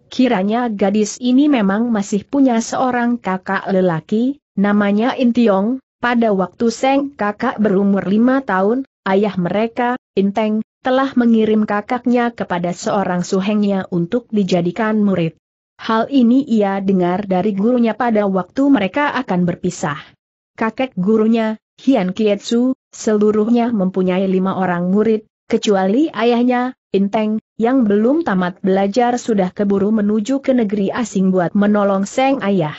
Kiranya gadis ini memang masih punya seorang kakak lelaki, namanya Intiong, pada waktu Seng kakak berumur lima tahun, ayah mereka, Inteng, telah mengirim kakaknya kepada seorang suhengnya untuk dijadikan murid. Hal ini ia dengar dari gurunya pada waktu mereka akan berpisah. Kakek gurunya, Hian Kietsu, seluruhnya mempunyai lima orang murid, kecuali ayahnya, Inteng, yang belum tamat belajar sudah keburu menuju ke negeri asing buat menolong Seng Ayah.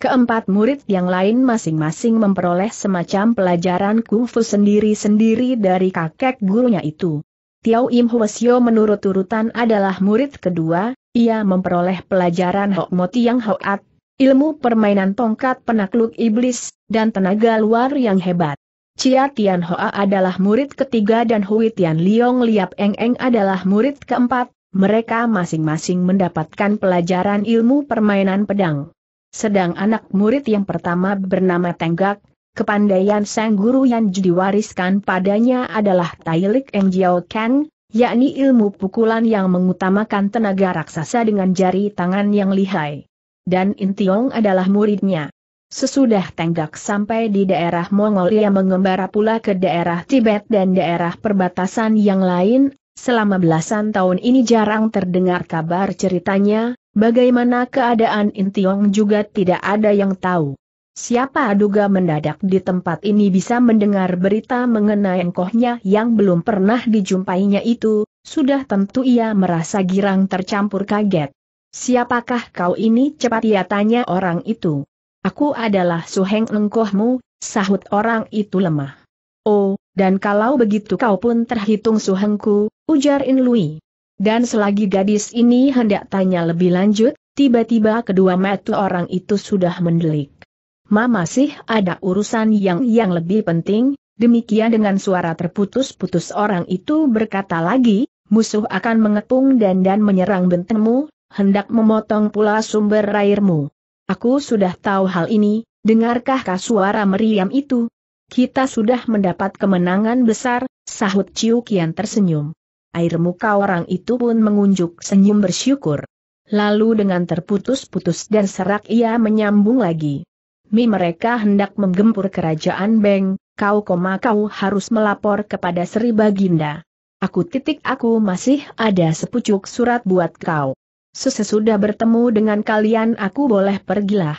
Keempat murid yang lain masing-masing memperoleh semacam pelajaran kungfu sendiri-sendiri dari kakek gurunya itu. Tiao Im Hwasyo menurut urutan adalah murid kedua, ia memperoleh pelajaran Hok Moti yang Hoat, ilmu permainan tongkat penakluk iblis, dan tenaga luar yang hebat. Chia Tian Hoa adalah murid ketiga dan Hui Tian Liong Liap Eng Eng adalah murid keempat, mereka masing-masing mendapatkan pelajaran ilmu permainan pedang. Sedang anak murid yang pertama bernama Tenggak, Kepandaian sang guru yang diwariskan padanya adalah Tailik Eng Jiao Kang, yakni ilmu pukulan yang mengutamakan tenaga raksasa dengan jari tangan yang lihai. Dan Intiong adalah muridnya. Sesudah tenggak sampai di daerah Mongolia mengembara pula ke daerah Tibet dan daerah perbatasan yang lain, selama belasan tahun ini jarang terdengar kabar ceritanya, bagaimana keadaan Intiong juga tidak ada yang tahu. Siapa aduga mendadak di tempat ini bisa mendengar berita mengenai engkohnya yang belum pernah dijumpainya itu, sudah tentu ia merasa girang tercampur kaget. Siapakah kau ini cepat ia tanya orang itu. Aku adalah suheng engkohmu, sahut orang itu lemah. Oh, dan kalau begitu kau pun terhitung suhengku, ujar Inlui. Dan selagi gadis ini hendak tanya lebih lanjut, tiba-tiba kedua mata orang itu sudah mendelik. Ma masih ada urusan yang yang lebih penting, demikian dengan suara terputus-putus orang itu berkata lagi, musuh akan mengepung dan dan menyerang bentengmu, hendak memotong pula sumber airmu. Aku sudah tahu hal ini, dengarkah suara meriam itu? Kita sudah mendapat kemenangan besar, sahut Ciu Kian tersenyum. Air muka orang itu pun mengunjuk senyum bersyukur. Lalu dengan terputus-putus dan serak ia menyambung lagi. Mi mereka hendak menggempur kerajaan Beng, kau koma kau harus melapor kepada Sri Baginda. Aku titik aku masih ada sepucuk surat buat kau. Sesudah bertemu dengan kalian aku boleh pergilah.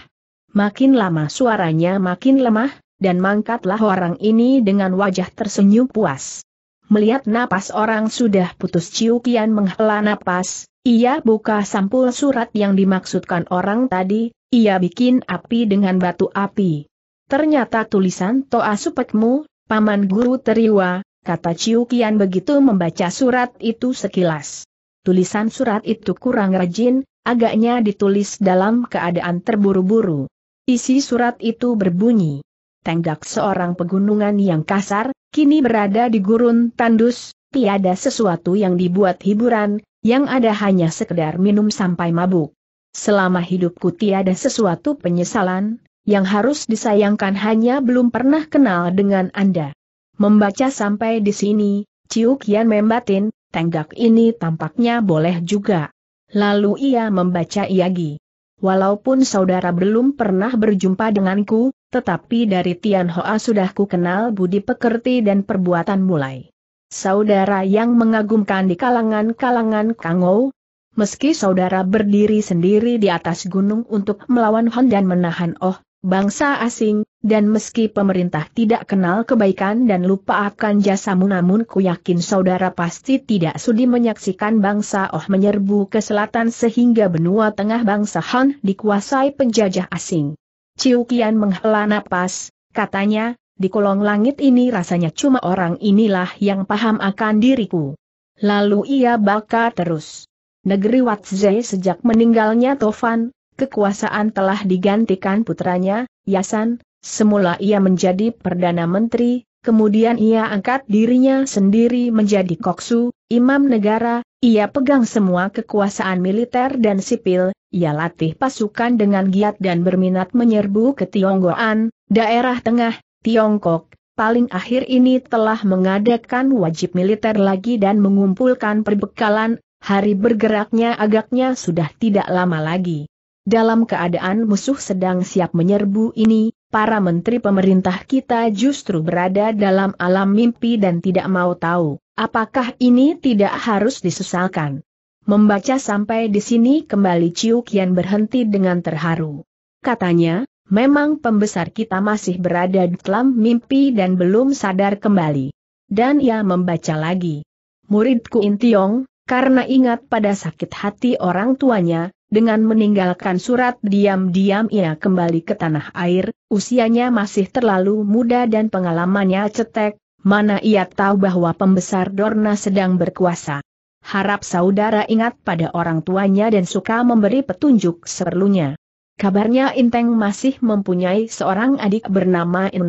Makin lama suaranya makin lemah, dan mangkatlah orang ini dengan wajah tersenyum puas. Melihat napas orang sudah putus Ciu Kian menghela napas, ia buka sampul surat yang dimaksudkan orang tadi, ia bikin api dengan batu api. Ternyata tulisan Toa Supekmu, Paman Guru Teriwa, kata Ciu begitu membaca surat itu sekilas. Tulisan surat itu kurang rajin, agaknya ditulis dalam keadaan terburu-buru. Isi surat itu berbunyi. Tenggak seorang pegunungan yang kasar, kini berada di gurun tandus, tiada sesuatu yang dibuat hiburan, yang ada hanya sekedar minum sampai mabuk. Selama hidupku tiada sesuatu penyesalan, yang harus disayangkan hanya belum pernah kenal dengan Anda. Membaca sampai di sini, Ciu Kian membatin, tenggak ini tampaknya boleh juga. Lalu ia membaca Iagi. Walaupun saudara belum pernah berjumpa denganku, tetapi dari Tian Hoa sudah ku kenal budi pekerti dan perbuatan mulai saudara yang mengagumkan di kalangan-kalangan Kangou. Meski saudara berdiri sendiri di atas gunung untuk melawan Han dan menahan Oh, bangsa asing, dan meski pemerintah tidak kenal kebaikan dan lupa akan jasamu namun ku yakin saudara pasti tidak sudi menyaksikan bangsa Oh menyerbu ke selatan sehingga benua tengah bangsa Han dikuasai penjajah asing. Kian menghela napas, katanya, di kolong langit ini rasanya cuma orang inilah yang paham akan diriku. Lalu ia baka terus. Negeri Watzai sejak meninggalnya Tovan, kekuasaan telah digantikan putranya, Yasan, semula ia menjadi Perdana Menteri, kemudian ia angkat dirinya sendiri menjadi koksu, imam negara, ia pegang semua kekuasaan militer dan sipil, ia latih pasukan dengan giat dan berminat menyerbu ke Tionggoan, daerah tengah, Tiongkok, paling akhir ini telah mengadakan wajib militer lagi dan mengumpulkan perbekalan, hari bergeraknya agaknya sudah tidak lama lagi. Dalam keadaan musuh sedang siap menyerbu ini, para menteri pemerintah kita justru berada dalam alam mimpi dan tidak mau tahu, apakah ini tidak harus disesalkan. Membaca sampai di sini kembali Ciu Kian berhenti dengan terharu. Katanya, memang pembesar kita masih berada di dalam mimpi dan belum sadar kembali. Dan ia membaca lagi. Muridku Intiong, karena ingat pada sakit hati orang tuanya, dengan meninggalkan surat diam-diam ia kembali ke tanah air, usianya masih terlalu muda dan pengalamannya cetek, mana ia tahu bahwa pembesar Dorna sedang berkuasa. Harap saudara ingat pada orang tuanya dan suka memberi petunjuk seperlunya. Kabarnya Inteng masih mempunyai seorang adik bernama In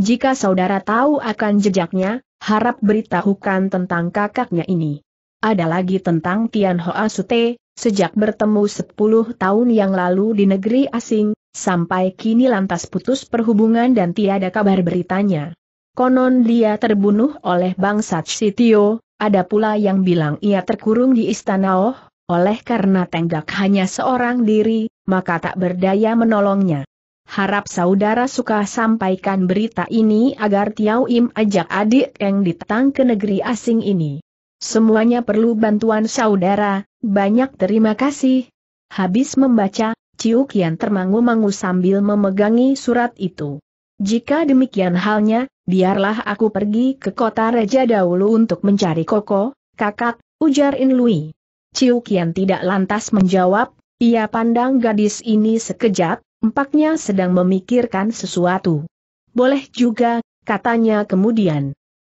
jika saudara tahu akan jejaknya, harap beritahukan tentang kakaknya ini. Ada lagi tentang Tian Hoa Sute, sejak bertemu 10 tahun yang lalu di negeri asing, sampai kini lantas putus perhubungan dan tiada kabar beritanya. Konon dia terbunuh oleh bangsa Sitio, ada pula yang bilang ia terkurung di istana Oh, oleh karena tenggak hanya seorang diri, maka tak berdaya menolongnya. Harap saudara suka sampaikan berita ini agar tiau Im ajak adik yang ditang ke negeri asing ini. Semuanya perlu bantuan saudara, banyak terima kasih. Habis membaca, Ciu Kian termangu-mangu sambil memegangi surat itu. Jika demikian halnya, biarlah aku pergi ke kota raja dahulu untuk mencari Koko, kakak, ujar In Ciu Kian tidak lantas menjawab, ia pandang gadis ini sekejap, empaknya sedang memikirkan sesuatu. Boleh juga, katanya kemudian.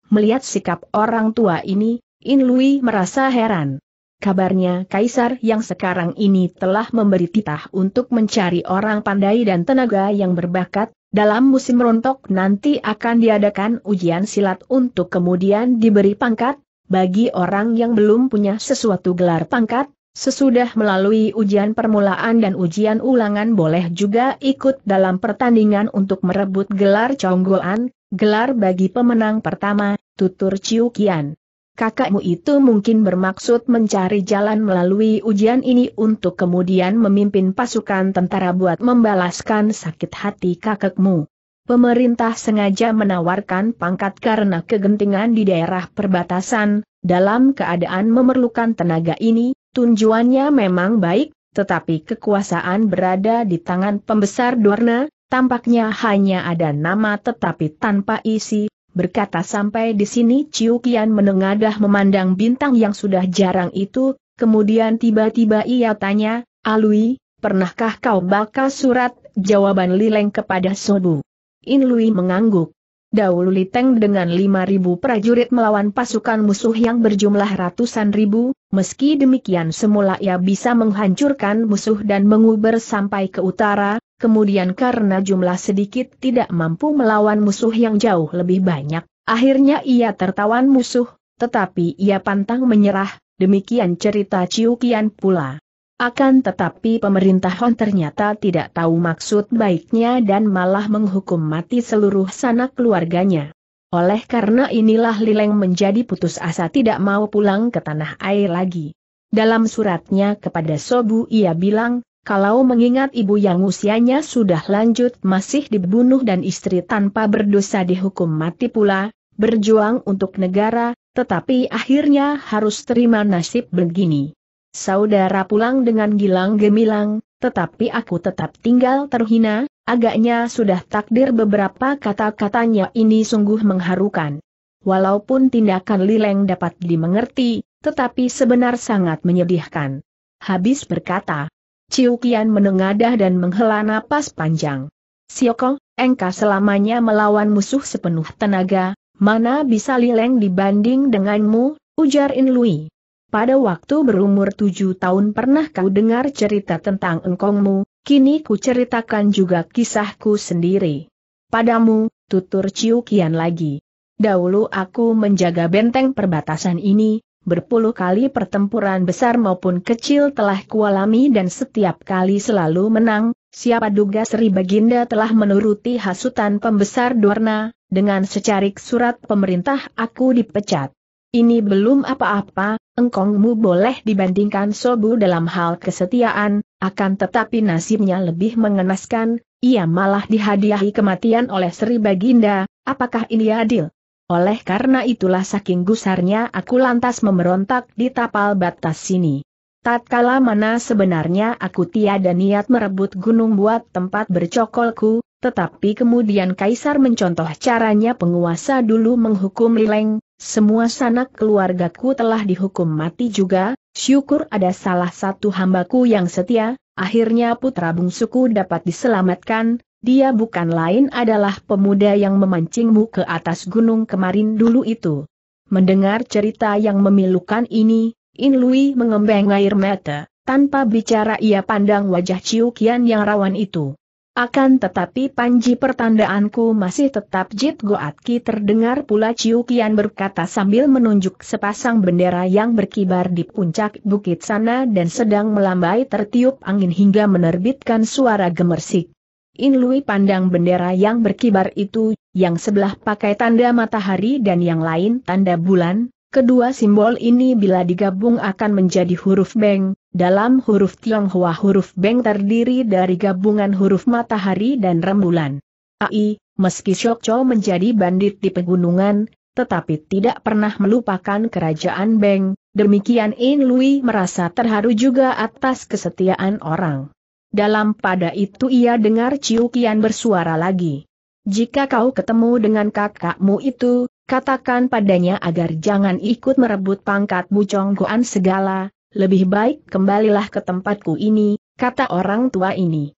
Melihat sikap orang tua ini, In Lui merasa heran. Kabarnya Kaisar yang sekarang ini telah memberi titah untuk mencari orang pandai dan tenaga yang berbakat, dalam musim rontok nanti akan diadakan ujian silat untuk kemudian diberi pangkat, bagi orang yang belum punya sesuatu gelar pangkat, sesudah melalui ujian permulaan dan ujian ulangan boleh juga ikut dalam pertandingan untuk merebut gelar conggoan, gelar bagi pemenang pertama, tutur Ciu Kian. Kakakmu itu mungkin bermaksud mencari jalan melalui ujian ini untuk kemudian memimpin pasukan tentara buat membalaskan sakit hati kakakmu. Pemerintah sengaja menawarkan pangkat karena kegentingan di daerah perbatasan, dalam keadaan memerlukan tenaga ini, tujuannya memang baik, tetapi kekuasaan berada di tangan pembesar Dorna, tampaknya hanya ada nama tetapi tanpa isi, berkata sampai di sini Ciu Kian menengadah memandang bintang yang sudah jarang itu, kemudian tiba-tiba ia tanya, Alui, pernahkah kau bakal surat jawaban Lileng kepada Sobu? In Lui mengangguk. Dahulu Liteng dengan 5.000 prajurit melawan pasukan musuh yang berjumlah ratusan ribu, meski demikian semula ia bisa menghancurkan musuh dan menguber sampai ke utara, kemudian karena jumlah sedikit tidak mampu melawan musuh yang jauh lebih banyak, akhirnya ia tertawan musuh, tetapi ia pantang menyerah, demikian cerita Ciukian pula. Akan tetapi pemerintah Hon ternyata tidak tahu maksud baiknya dan malah menghukum mati seluruh sanak keluarganya. Oleh karena inilah Lileng menjadi putus asa tidak mau pulang ke tanah air lagi. Dalam suratnya kepada Sobu ia bilang, kalau mengingat ibu yang usianya sudah lanjut masih dibunuh dan istri tanpa berdosa dihukum mati pula, berjuang untuk negara, tetapi akhirnya harus terima nasib begini. Saudara pulang dengan gilang gemilang, tetapi aku tetap tinggal terhina, agaknya sudah takdir beberapa kata-katanya ini sungguh mengharukan. Walaupun tindakan Lileng dapat dimengerti, tetapi sebenar sangat menyedihkan. Habis berkata, Ciu Kian menengadah dan menghela napas panjang. Sioko, engkau selamanya melawan musuh sepenuh tenaga, mana bisa Lileng dibanding denganmu, ujar Inlui. Pada waktu berumur tujuh tahun pernah kau dengar cerita tentang engkongmu, kini ku ceritakan juga kisahku sendiri. Padamu, tutur ciukian lagi. Dahulu aku menjaga benteng perbatasan ini, berpuluh kali pertempuran besar maupun kecil telah kualami dan setiap kali selalu menang, siapa duga Sri Baginda telah menuruti hasutan pembesar Dorna, dengan secarik surat pemerintah aku dipecat. Ini belum apa-apa, engkongmu boleh dibandingkan Sobu dalam hal kesetiaan, akan tetapi nasibnya lebih mengenaskan, ia malah dihadiahi kematian oleh Sri Baginda, apakah ini adil? Oleh karena itulah saking gusarnya aku lantas memberontak di tapal batas sini. Tatkala mana sebenarnya aku tiada niat merebut gunung buat tempat bercokolku, tetapi kemudian Kaisar mencontoh caranya penguasa dulu menghukum Lileng, semua sanak keluargaku telah dihukum mati juga, syukur ada salah satu hambaku yang setia, akhirnya putra bungsuku dapat diselamatkan, dia bukan lain adalah pemuda yang memancingmu ke atas gunung kemarin dulu itu. Mendengar cerita yang memilukan ini, In Lui mengembang air mata, tanpa bicara ia pandang wajah Ciu Kian yang rawan itu. Akan tetapi panji pertandaanku masih tetap Jit Goatki terdengar pula Ciukian berkata sambil menunjuk sepasang bendera yang berkibar di puncak bukit sana dan sedang melambai tertiup angin hingga menerbitkan suara gemersik. Inlui pandang bendera yang berkibar itu, yang sebelah pakai tanda matahari dan yang lain tanda bulan, kedua simbol ini bila digabung akan menjadi huruf Beng, dalam huruf Tionghoa huruf Beng terdiri dari gabungan huruf matahari dan rembulan. Ai, meski Chow menjadi bandit di pegunungan, tetapi tidak pernah melupakan kerajaan Beng, demikian In Lui merasa terharu juga atas kesetiaan orang. Dalam pada itu ia dengar Ciu Qian bersuara lagi. Jika kau ketemu dengan kakakmu itu, katakan padanya agar jangan ikut merebut pangkat Chong goan segala, lebih baik kembalilah ke tempatku ini, kata orang tua ini.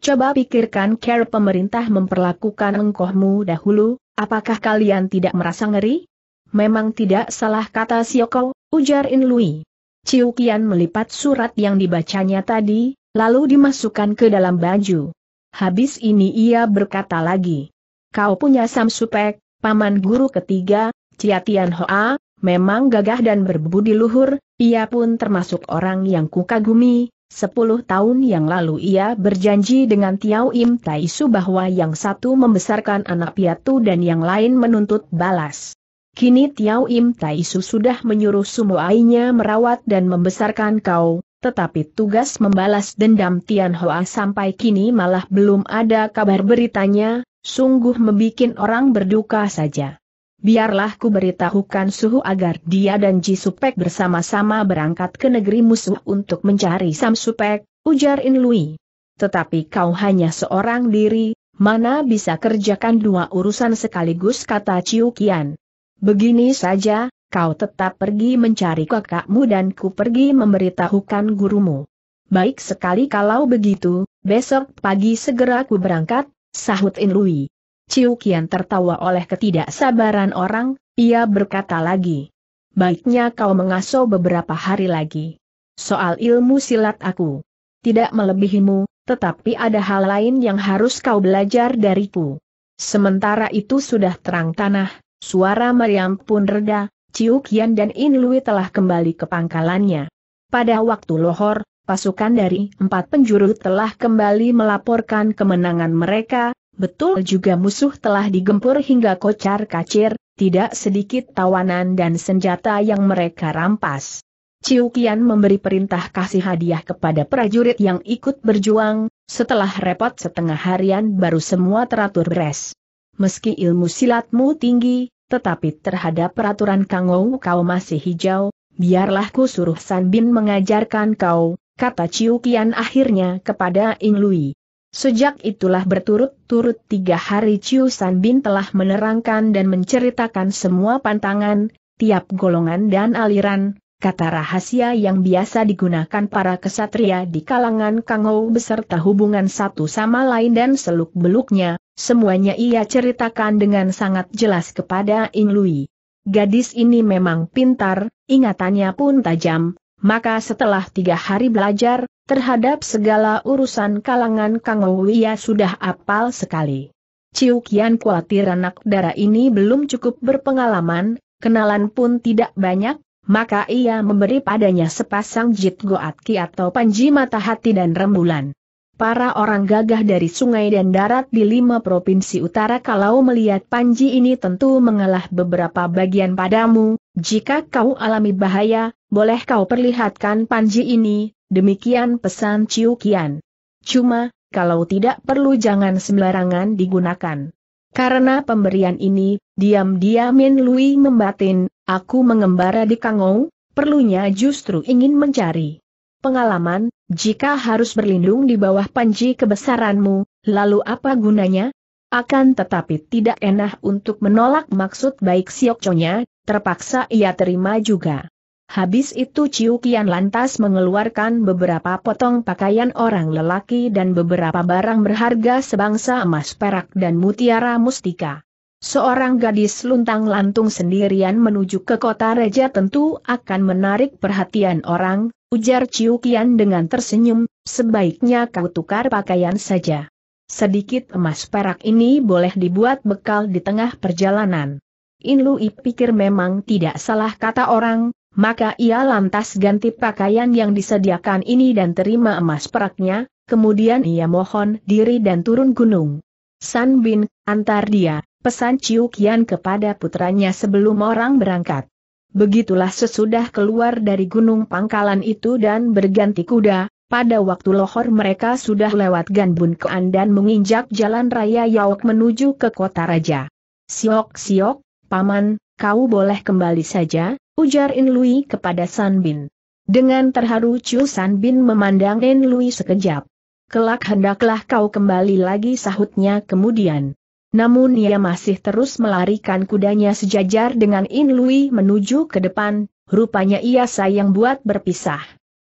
Coba pikirkan care pemerintah memperlakukan engkohmu dahulu, apakah kalian tidak merasa ngeri? Memang tidak salah kata Sioko, ujar Inlui. Ciu Kian melipat surat yang dibacanya tadi, lalu dimasukkan ke dalam baju. Habis ini ia berkata lagi. Kau punya Samsupek, paman guru ketiga, Ciatian Hoa, memang gagah dan berbudi luhur, ia pun termasuk orang yang kukagumi, Sepuluh tahun yang lalu ia berjanji dengan Tiao Im Taisu bahwa yang satu membesarkan anak piatu dan yang lain menuntut balas. Kini Tiao Im Taisu sudah menyuruh sumuainya merawat dan membesarkan kau, tetapi tugas membalas dendam Tian Hoa sampai kini malah belum ada kabar beritanya, sungguh membuat orang berduka saja biarlah ku beritahukan suhu agar dia dan Ji Supek bersama-sama berangkat ke negeri musuh untuk mencari Sam Supek, ujar In Lui. Tetapi kau hanya seorang diri, mana bisa kerjakan dua urusan sekaligus kata Ciu Kian. Begini saja, kau tetap pergi mencari kakakmu dan ku pergi memberitahukan gurumu. Baik sekali kalau begitu, besok pagi segera ku berangkat, sahut In Lui. Ciu Kian tertawa oleh ketidaksabaran orang, ia berkata lagi. Baiknya kau mengaso beberapa hari lagi. Soal ilmu silat aku. Tidak melebihimu, tetapi ada hal lain yang harus kau belajar dariku. Sementara itu sudah terang tanah, suara meriam pun reda, Ciu Kian dan In Lui telah kembali ke pangkalannya. Pada waktu lohor, pasukan dari empat penjuru telah kembali melaporkan kemenangan mereka, Betul juga musuh telah digempur hingga kocar kacir, tidak sedikit tawanan dan senjata yang mereka rampas. Ciu Kian memberi perintah kasih hadiah kepada prajurit yang ikut berjuang, setelah repot setengah harian baru semua teratur beres. Meski ilmu silatmu tinggi, tetapi terhadap peraturan Kangou kau masih hijau, biarlah ku suruh San Bin mengajarkan kau, kata Ciu Kian akhirnya kepada Ing Lui. Sejak itulah berturut-turut tiga hari Chiu San Bin telah menerangkan dan menceritakan semua pantangan, tiap golongan dan aliran, kata rahasia yang biasa digunakan para kesatria di kalangan Kangou beserta hubungan satu sama lain dan seluk-beluknya, semuanya ia ceritakan dengan sangat jelas kepada Ing Lui. Gadis ini memang pintar, ingatannya pun tajam, maka setelah tiga hari belajar, terhadap segala urusan kalangan Kang Ouya sudah apal sekali. Ciu Kian khawatir anak dara ini belum cukup berpengalaman, kenalan pun tidak banyak, maka ia memberi padanya sepasang jit goatki atau panji mata hati dan rembulan. Para orang gagah dari sungai dan darat di lima provinsi utara kalau melihat panji ini tentu mengalah beberapa bagian padamu, jika kau alami bahaya, boleh kau perlihatkan panji ini, demikian pesan Ciu Kian. Cuma, kalau tidak perlu jangan sembarangan digunakan. Karena pemberian ini, diam-diam Min Lui membatin, aku mengembara di Kangou, perlunya justru ingin mencari pengalaman, jika harus berlindung di bawah panji kebesaranmu, lalu apa gunanya? Akan tetapi tidak enak untuk menolak maksud baik Siokconya, terpaksa ia terima juga. Habis itu Ciu Kian lantas mengeluarkan beberapa potong pakaian orang lelaki dan beberapa barang berharga sebangsa emas perak dan mutiara mustika. Seorang gadis luntang lantung sendirian menuju ke kota Raja tentu akan menarik perhatian orang, ujar Ciu Kian dengan tersenyum, sebaiknya kau tukar pakaian saja. Sedikit emas perak ini boleh dibuat bekal di tengah perjalanan. Inlui pikir memang tidak salah kata orang, maka ia lantas ganti pakaian yang disediakan ini dan terima emas peraknya, kemudian ia mohon diri dan turun gunung. San Bin, antar dia, pesan Ciu Qian kepada putranya sebelum orang berangkat. Begitulah sesudah keluar dari gunung pangkalan itu dan berganti kuda, pada waktu lohor mereka sudah lewat Ganbun Kean dan menginjak jalan raya Yaok menuju ke kota raja. Siok Siok, Paman, kau boleh kembali saja, ujar In Lui kepada San Bin. Dengan terharu Chu San Bin memandang In Lui sekejap. Kelak hendaklah kau kembali lagi sahutnya kemudian. Namun ia masih terus melarikan kudanya sejajar dengan In Lui menuju ke depan, rupanya ia sayang buat berpisah.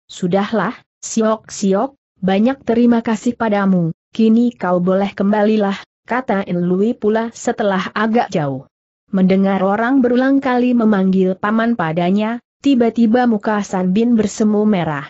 Sudahlah, Siok-siok, banyak terima kasih padamu, kini kau boleh kembalilah, kata In pula setelah agak jauh. Mendengar orang berulang kali memanggil paman padanya, tiba-tiba muka San Bin bersemu merah.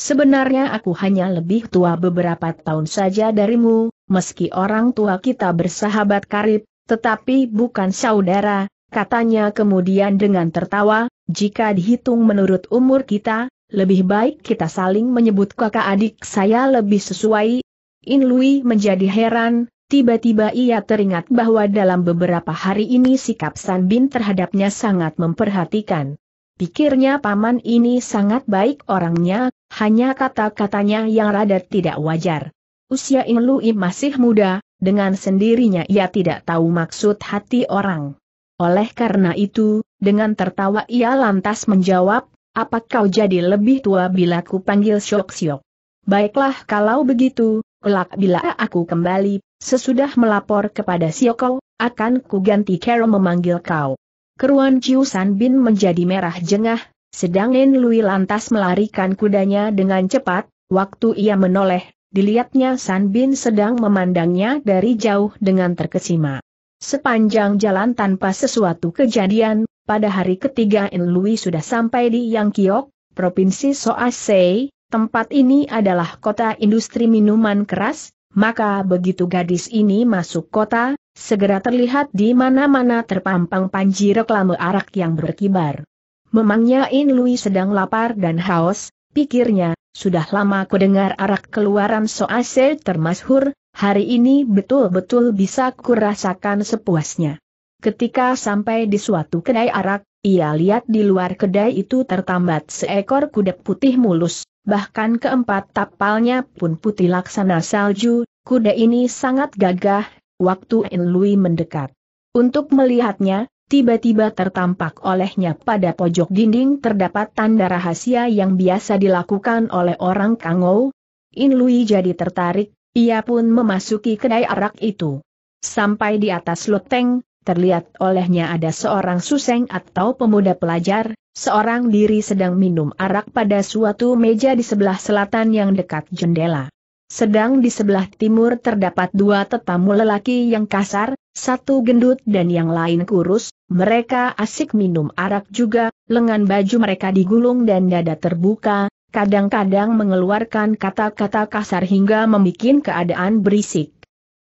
Sebenarnya aku hanya lebih tua beberapa tahun saja darimu, meski orang tua kita bersahabat karib, tetapi bukan saudara, katanya kemudian dengan tertawa, jika dihitung menurut umur kita, lebih baik kita saling menyebut kakak adik saya lebih sesuai. In Lui menjadi heran, tiba-tiba ia teringat bahwa dalam beberapa hari ini sikap San Bin terhadapnya sangat memperhatikan. Pikirnya paman ini sangat baik orangnya, hanya kata-katanya yang rada tidak wajar. Usia In Lui masih muda, dengan sendirinya ia tidak tahu maksud hati orang. Oleh karena itu, dengan tertawa ia lantas menjawab, apa kau jadi lebih tua bila ku panggil Syok-Syok? Baiklah kalau begitu, kelak bila aku kembali, sesudah melapor kepada Sioko, akan ku ganti Kero memanggil kau. Keruan Chiu San Bin menjadi merah jengah, sedang Nen Lui lantas melarikan kudanya dengan cepat, waktu ia menoleh, dilihatnya San Bin sedang memandangnya dari jauh dengan terkesima. Sepanjang jalan tanpa sesuatu kejadian, pada hari ketiga In Lui sudah sampai di Yangkiok, Provinsi Soasei, tempat ini adalah kota industri minuman keras, maka begitu gadis ini masuk kota, segera terlihat di mana-mana terpampang panji reklame arak yang berkibar. Memangnya In Lui sedang lapar dan haus, pikirnya, sudah lama ku dengar arak keluaran Soasei termasuk, hari ini betul-betul bisa kurasakan sepuasnya. Ketika sampai di suatu kedai arak, ia lihat di luar kedai itu tertambat seekor kuda putih mulus, bahkan keempat tapalnya pun putih laksana salju, kuda ini sangat gagah, waktu Enlui mendekat. Untuk melihatnya, tiba-tiba tertampak olehnya pada pojok dinding terdapat tanda rahasia yang biasa dilakukan oleh orang Kangou. In Lui jadi tertarik, ia pun memasuki kedai arak itu. Sampai di atas loteng, terlihat olehnya ada seorang suseng atau pemuda pelajar, seorang diri sedang minum arak pada suatu meja di sebelah selatan yang dekat jendela. Sedang di sebelah timur terdapat dua tetamu lelaki yang kasar, satu gendut dan yang lain kurus, mereka asik minum arak juga, lengan baju mereka digulung dan dada terbuka, kadang-kadang mengeluarkan kata-kata kasar hingga membuat keadaan berisik.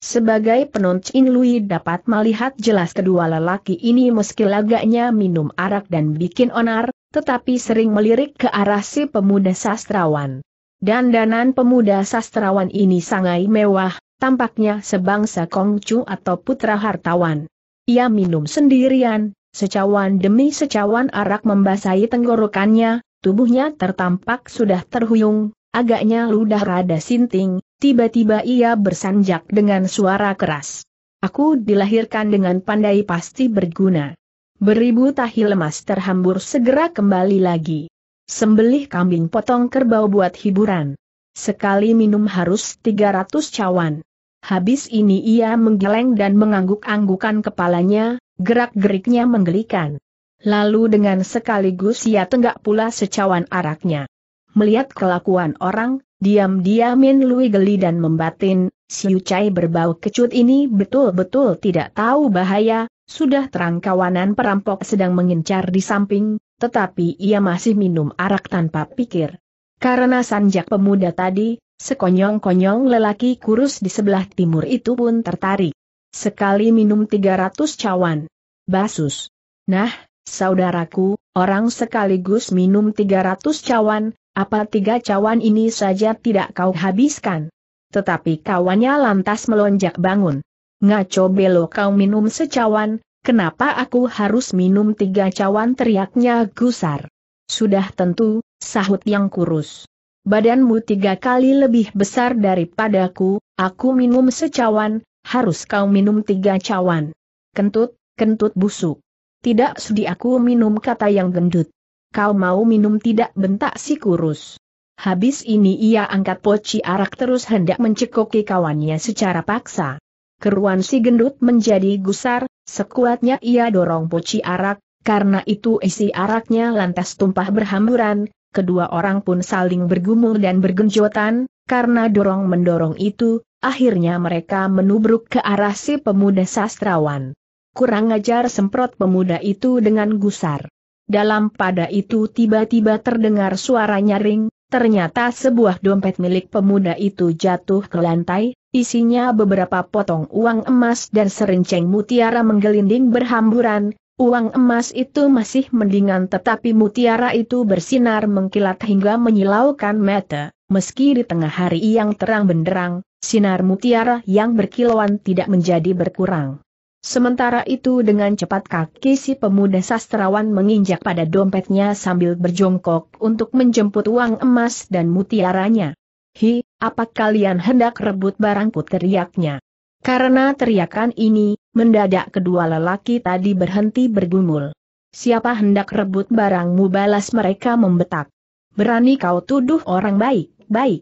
Sebagai penonton Lui dapat melihat jelas kedua lelaki ini meski lagaknya minum arak dan bikin onar, tetapi sering melirik ke arah si pemuda sastrawan. Dandanan pemuda sastrawan ini sangat mewah, tampaknya sebangsa Kongcu atau putra hartawan. Ia minum sendirian, secawan demi secawan arak membasahi tenggorokannya, tubuhnya tertampak sudah terhuyung, agaknya ludah rada sinting, Tiba-tiba ia bersanjak dengan suara keras. Aku dilahirkan dengan pandai pasti berguna. Beribu tahi lemas terhambur segera kembali lagi. Sembelih kambing potong kerbau buat hiburan. Sekali minum harus 300 cawan. Habis ini ia menggeleng dan mengangguk-anggukan kepalanya, gerak-geriknya menggelikan. Lalu dengan sekaligus ia tenggak pula secawan araknya. Melihat kelakuan orang, diam diamin Min Lui geli dan membatin, Siu Chai berbau kecut ini betul-betul tidak tahu bahaya, sudah terang kawanan perampok sedang mengincar di samping, tetapi ia masih minum arak tanpa pikir. Karena sanjak pemuda tadi, sekonyong-konyong lelaki kurus di sebelah timur itu pun tertarik. Sekali minum 300 cawan. Basus. Nah, saudaraku, orang sekaligus minum 300 cawan, apa tiga cawan ini saja tidak kau habiskan? Tetapi kawannya lantas melonjak bangun. Ngaco belo kau minum secawan, kenapa aku harus minum tiga cawan teriaknya gusar. Sudah tentu, sahut yang kurus. Badanmu tiga kali lebih besar daripadaku, aku minum secawan, harus kau minum tiga cawan. Kentut, kentut busuk. Tidak sudi aku minum kata yang gendut kau mau minum tidak bentak si kurus. Habis ini ia angkat poci arak terus hendak mencekoki kawannya secara paksa. Keruan si gendut menjadi gusar, sekuatnya ia dorong poci arak, karena itu isi araknya lantas tumpah berhamburan, kedua orang pun saling bergumul dan bergenjotan, karena dorong-mendorong itu, akhirnya mereka menubruk ke arah si pemuda sastrawan. Kurang ajar semprot pemuda itu dengan gusar. Dalam pada itu tiba-tiba terdengar suara nyaring, ternyata sebuah dompet milik pemuda itu jatuh ke lantai, isinya beberapa potong uang emas dan serenceng mutiara menggelinding berhamburan, Uang emas itu masih mendingan tetapi mutiara itu bersinar mengkilat hingga menyilaukan mata. Meski di tengah hari yang terang benderang, sinar mutiara yang berkilauan tidak menjadi berkurang. Sementara itu dengan cepat kaki si pemuda sastrawan menginjak pada dompetnya sambil berjongkok untuk menjemput uang emas dan mutiaranya. Hi, apa kalian hendak rebut barang? teriaknya? Karena teriakan ini, mendadak kedua lelaki tadi berhenti bergumul. Siapa hendak rebut barangmu balas mereka membetak. Berani kau tuduh orang baik, baik.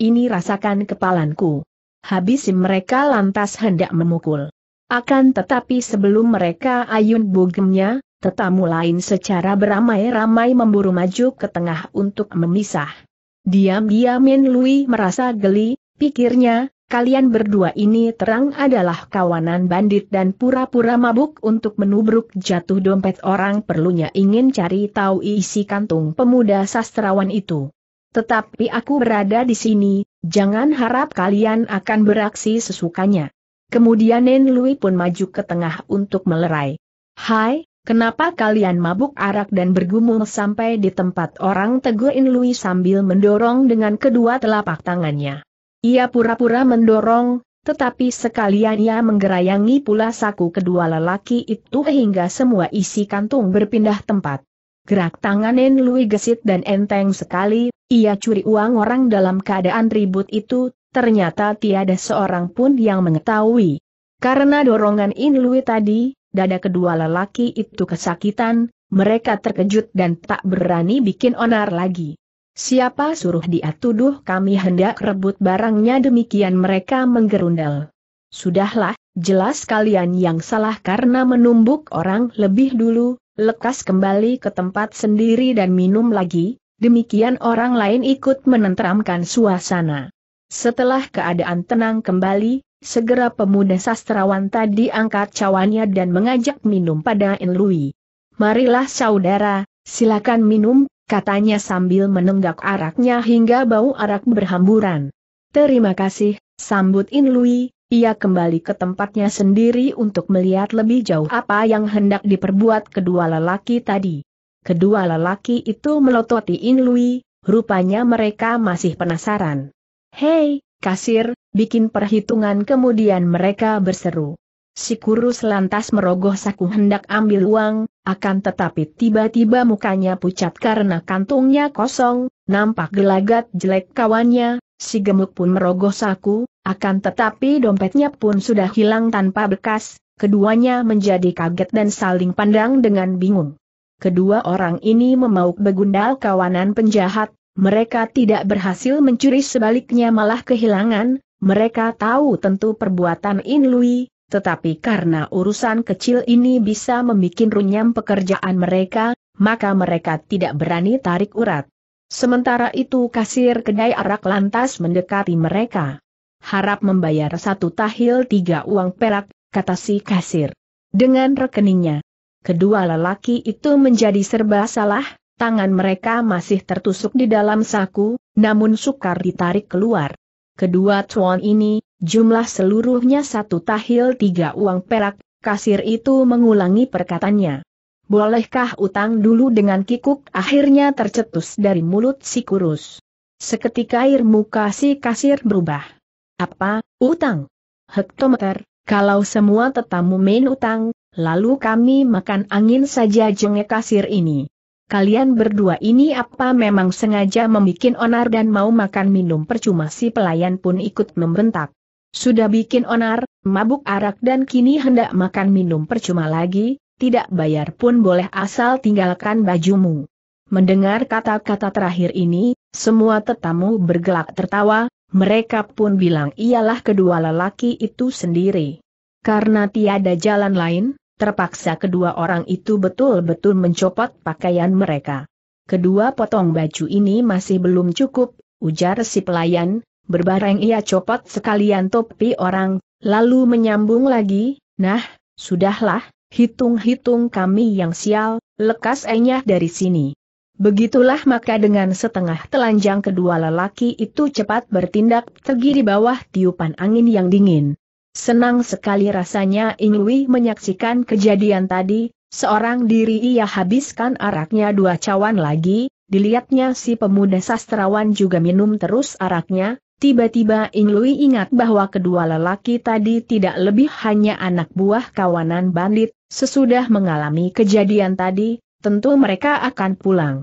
Ini rasakan kepalanku. Habis mereka lantas hendak memukul. Akan tetapi sebelum mereka ayun bugemnya, tetamu lain secara beramai-ramai memburu maju ke tengah untuk memisah. Diam-diam Min Lui merasa geli, pikirnya, kalian berdua ini terang adalah kawanan bandit dan pura-pura mabuk untuk menubruk jatuh dompet orang perlunya ingin cari tahu isi kantung pemuda sastrawan itu. Tetapi aku berada di sini, jangan harap kalian akan beraksi sesukanya. Kemudian Nen Lui pun maju ke tengah untuk melerai. Hai, kenapa kalian mabuk arak dan bergumul sampai di tempat orang Teguh Nen Lui sambil mendorong dengan kedua telapak tangannya. Ia pura-pura mendorong, tetapi sekalian ia menggerayangi pula saku kedua lelaki itu hingga semua isi kantung berpindah tempat. Gerak tangan Nen Lui gesit dan enteng sekali, ia curi uang orang dalam keadaan ribut itu, ternyata tiada seorang pun yang mengetahui. Karena dorongan Inlui tadi, dada kedua lelaki itu kesakitan, mereka terkejut dan tak berani bikin onar lagi. Siapa suruh dia tuduh kami hendak rebut barangnya demikian mereka menggerundel. Sudahlah, jelas kalian yang salah karena menumbuk orang lebih dulu, lekas kembali ke tempat sendiri dan minum lagi, demikian orang lain ikut menenteramkan suasana. Setelah keadaan tenang kembali, segera pemuda sastrawan tadi angkat cawannya dan mengajak minum pada Inlui. Marilah saudara, silakan minum, katanya sambil menenggak araknya hingga bau arak berhamburan. Terima kasih, sambut Inlui. ia kembali ke tempatnya sendiri untuk melihat lebih jauh apa yang hendak diperbuat kedua lelaki tadi. Kedua lelaki itu melototi Inlui, rupanya mereka masih penasaran. Hei, kasir, bikin perhitungan kemudian mereka berseru. Si kurus lantas merogoh saku hendak ambil uang, akan tetapi tiba-tiba mukanya pucat karena kantungnya kosong, nampak gelagat jelek kawannya, si gemuk pun merogoh saku, akan tetapi dompetnya pun sudah hilang tanpa bekas, keduanya menjadi kaget dan saling pandang dengan bingung. Kedua orang ini memauk begundal kawanan penjahat, mereka tidak berhasil mencuri sebaliknya malah kehilangan, mereka tahu tentu perbuatan Inlui, tetapi karena urusan kecil ini bisa membuat runyam pekerjaan mereka, maka mereka tidak berani tarik urat. Sementara itu kasir kedai arak lantas mendekati mereka. Harap membayar satu tahil tiga uang perak, kata si kasir. Dengan rekeningnya. Kedua lelaki itu menjadi serba salah, tangan mereka masih tertusuk di dalam saku, namun sukar ditarik keluar. Kedua cuan ini, jumlah seluruhnya satu tahil tiga uang perak, kasir itu mengulangi perkatannya. Bolehkah utang dulu dengan kikuk akhirnya tercetus dari mulut si kurus. Seketika air muka si kasir berubah. Apa, utang? Hektometer, kalau semua tetamu main utang, lalu kami makan angin saja jenge kasir ini kalian berdua ini apa memang sengaja membuat onar dan mau makan minum percuma si pelayan pun ikut membentak. Sudah bikin onar, mabuk arak dan kini hendak makan minum percuma lagi, tidak bayar pun boleh asal tinggalkan bajumu. Mendengar kata-kata terakhir ini, semua tetamu bergelak tertawa, mereka pun bilang ialah kedua lelaki itu sendiri. Karena tiada jalan lain, Terpaksa kedua orang itu betul-betul mencopot pakaian mereka. Kedua potong baju ini masih belum cukup, ujar si pelayan, berbareng ia copot sekalian topi orang, lalu menyambung lagi, nah, sudahlah, hitung-hitung kami yang sial, lekas enyah dari sini. Begitulah maka dengan setengah telanjang kedua lelaki itu cepat bertindak tergiri bawah tiupan angin yang dingin. Senang sekali rasanya Lui menyaksikan kejadian tadi, seorang diri ia habiskan araknya dua cawan lagi, dilihatnya si pemuda sastrawan juga minum terus araknya, tiba-tiba Lui ingat bahwa kedua lelaki tadi tidak lebih hanya anak buah kawanan bandit, sesudah mengalami kejadian tadi, tentu mereka akan pulang.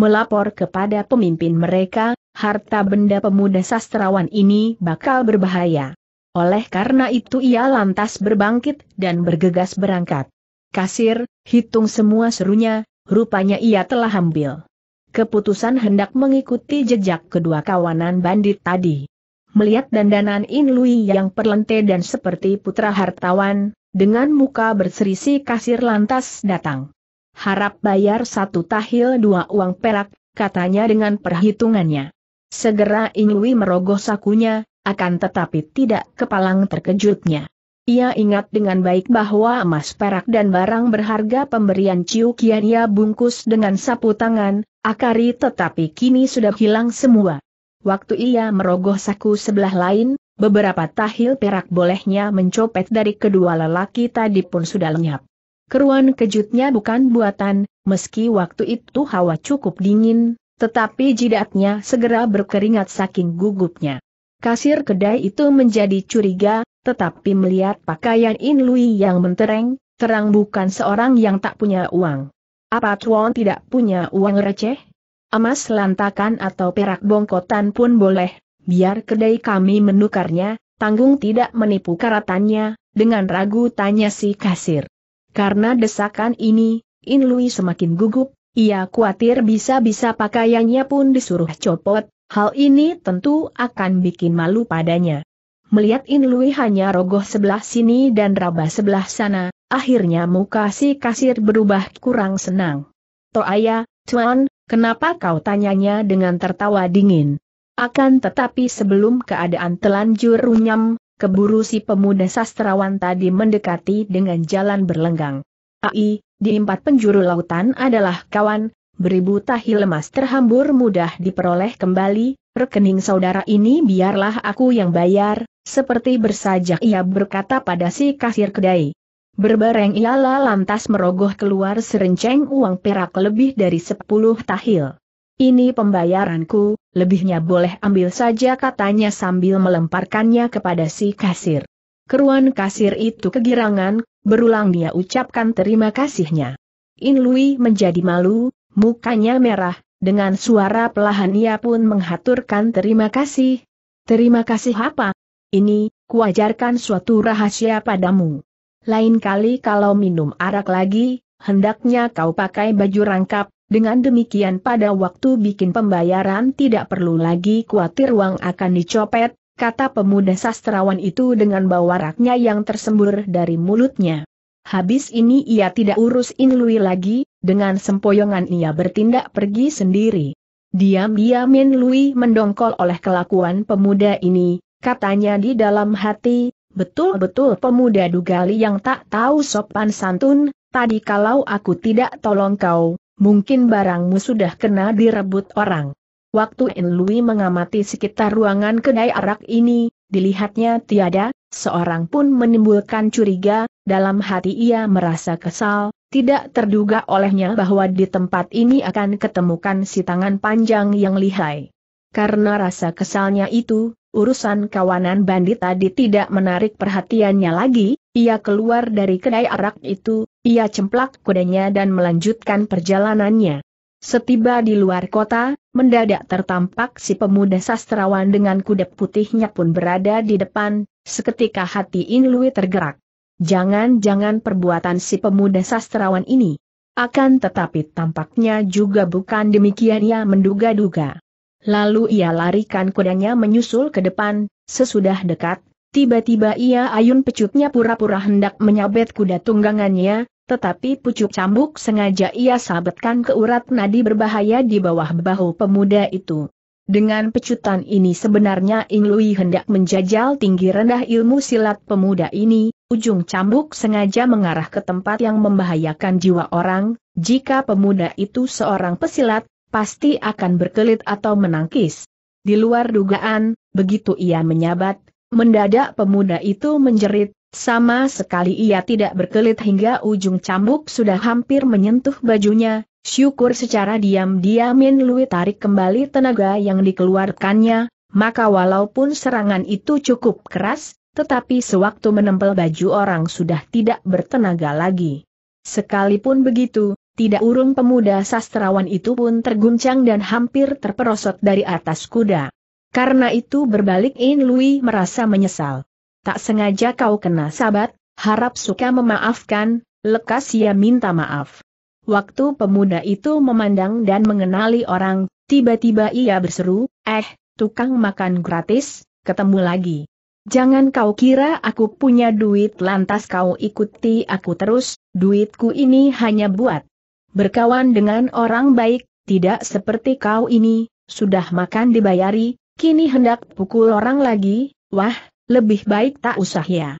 Melapor kepada pemimpin mereka, harta benda pemuda sastrawan ini bakal berbahaya. Oleh karena itu ia lantas berbangkit dan bergegas berangkat. Kasir, hitung semua serunya, rupanya ia telah ambil. Keputusan hendak mengikuti jejak kedua kawanan bandit tadi. Melihat dandanan Inlui yang perlente dan seperti putra hartawan, dengan muka berserisi kasir lantas datang. Harap bayar satu tahil dua uang perak, katanya dengan perhitungannya. Segera Inlui merogoh sakunya, akan tetapi tidak kepalang terkejutnya. Ia ingat dengan baik bahwa emas perak dan barang berharga pemberian Ciu Kian ia bungkus dengan sapu tangan, akari tetapi kini sudah hilang semua. Waktu ia merogoh saku sebelah lain, beberapa tahil perak bolehnya mencopet dari kedua lelaki tadi pun sudah lenyap. Keruan kejutnya bukan buatan, meski waktu itu hawa cukup dingin, tetapi jidatnya segera berkeringat saking gugupnya. Kasir kedai itu menjadi curiga, tetapi melihat pakaian In Lui yang mentereng, terang bukan seorang yang tak punya uang. Apa Tuan tidak punya uang receh? Emas lantakan atau perak bongkotan pun boleh, biar kedai kami menukarnya, tanggung tidak menipu karatannya, dengan ragu tanya si kasir. Karena desakan ini, In Lui semakin gugup, ia khawatir bisa-bisa pakaiannya pun disuruh copot, Hal ini tentu akan bikin malu padanya. Melihat Inlui hanya rogoh sebelah sini dan raba sebelah sana, akhirnya muka si kasir berubah kurang senang. Toaya, Tuan, kenapa kau tanyanya dengan tertawa dingin? Akan tetapi sebelum keadaan telanjur runyam, keburu si pemuda sastrawan tadi mendekati dengan jalan berlenggang. AI, di empat penjuru lautan adalah kawan, beribu tahil lemas terhambur mudah diperoleh kembali, rekening saudara ini biarlah aku yang bayar, seperti bersajak ia berkata pada si kasir kedai. Berbareng ialah lantas merogoh keluar serenceng uang perak lebih dari sepuluh tahil. Ini pembayaranku, lebihnya boleh ambil saja katanya sambil melemparkannya kepada si kasir. Keruan kasir itu kegirangan, berulang dia ucapkan terima kasihnya. In Lui menjadi malu, mukanya merah, dengan suara pelahan ia pun menghaturkan terima kasih. Terima kasih apa? Ini, kuajarkan suatu rahasia padamu. Lain kali kalau minum arak lagi, hendaknya kau pakai baju rangkap, dengan demikian pada waktu bikin pembayaran tidak perlu lagi khawatir uang akan dicopet, kata pemuda sastrawan itu dengan bawaraknya yang tersembur dari mulutnya. Habis ini ia tidak urus Inlui lagi, dengan sempoyongan ia bertindak pergi sendiri. Diam-diam Inlui mendongkol oleh kelakuan pemuda ini, katanya di dalam hati, betul-betul pemuda Dugali yang tak tahu sopan santun, tadi kalau aku tidak tolong kau, mungkin barangmu sudah kena direbut orang. Waktu Inlui mengamati sekitar ruangan kedai arak ini, dilihatnya tiada, seorang pun menimbulkan curiga, dalam hati ia merasa kesal, tidak terduga olehnya bahwa di tempat ini akan ketemukan si tangan panjang yang lihai. Karena rasa kesalnya itu, urusan kawanan bandit tadi tidak menarik perhatiannya lagi, ia keluar dari kedai arak itu, ia cemplak kudanya dan melanjutkan perjalanannya. Setiba di luar kota, mendadak tertampak si pemuda sastrawan dengan kuda putihnya pun berada di depan, seketika hati Inlui tergerak. Jangan-jangan perbuatan si pemuda sastrawan ini. Akan tetapi tampaknya juga bukan demikian ia menduga-duga. Lalu ia larikan kudanya menyusul ke depan, sesudah dekat, tiba-tiba ia ayun pecutnya pura-pura hendak menyabet kuda tunggangannya, tetapi pucuk cambuk sengaja ia sabetkan ke urat nadi berbahaya di bawah bahu pemuda itu. Dengan pecutan ini sebenarnya Ing Lui hendak menjajal tinggi rendah ilmu silat pemuda ini, ujung cambuk sengaja mengarah ke tempat yang membahayakan jiwa orang, jika pemuda itu seorang pesilat, pasti akan berkelit atau menangkis. Di luar dugaan, begitu ia menyabat, mendadak pemuda itu menjerit, sama sekali ia tidak berkelit hingga ujung cambuk sudah hampir menyentuh bajunya, Syukur secara diam Min Lui tarik kembali tenaga yang dikeluarkannya, maka walaupun serangan itu cukup keras, tetapi sewaktu menempel baju orang sudah tidak bertenaga lagi. Sekalipun begitu, tidak urung pemuda sastrawan itu pun terguncang dan hampir terperosot dari atas kuda. Karena itu berbalik In Lui merasa menyesal. Tak sengaja kau kena sabat, harap suka memaafkan, lekas ia minta maaf. Waktu pemuda itu memandang dan mengenali orang, tiba-tiba ia berseru, eh, tukang makan gratis, ketemu lagi. Jangan kau kira aku punya duit lantas kau ikuti aku terus, duitku ini hanya buat berkawan dengan orang baik, tidak seperti kau ini, sudah makan dibayari, kini hendak pukul orang lagi, wah, lebih baik tak usah ya.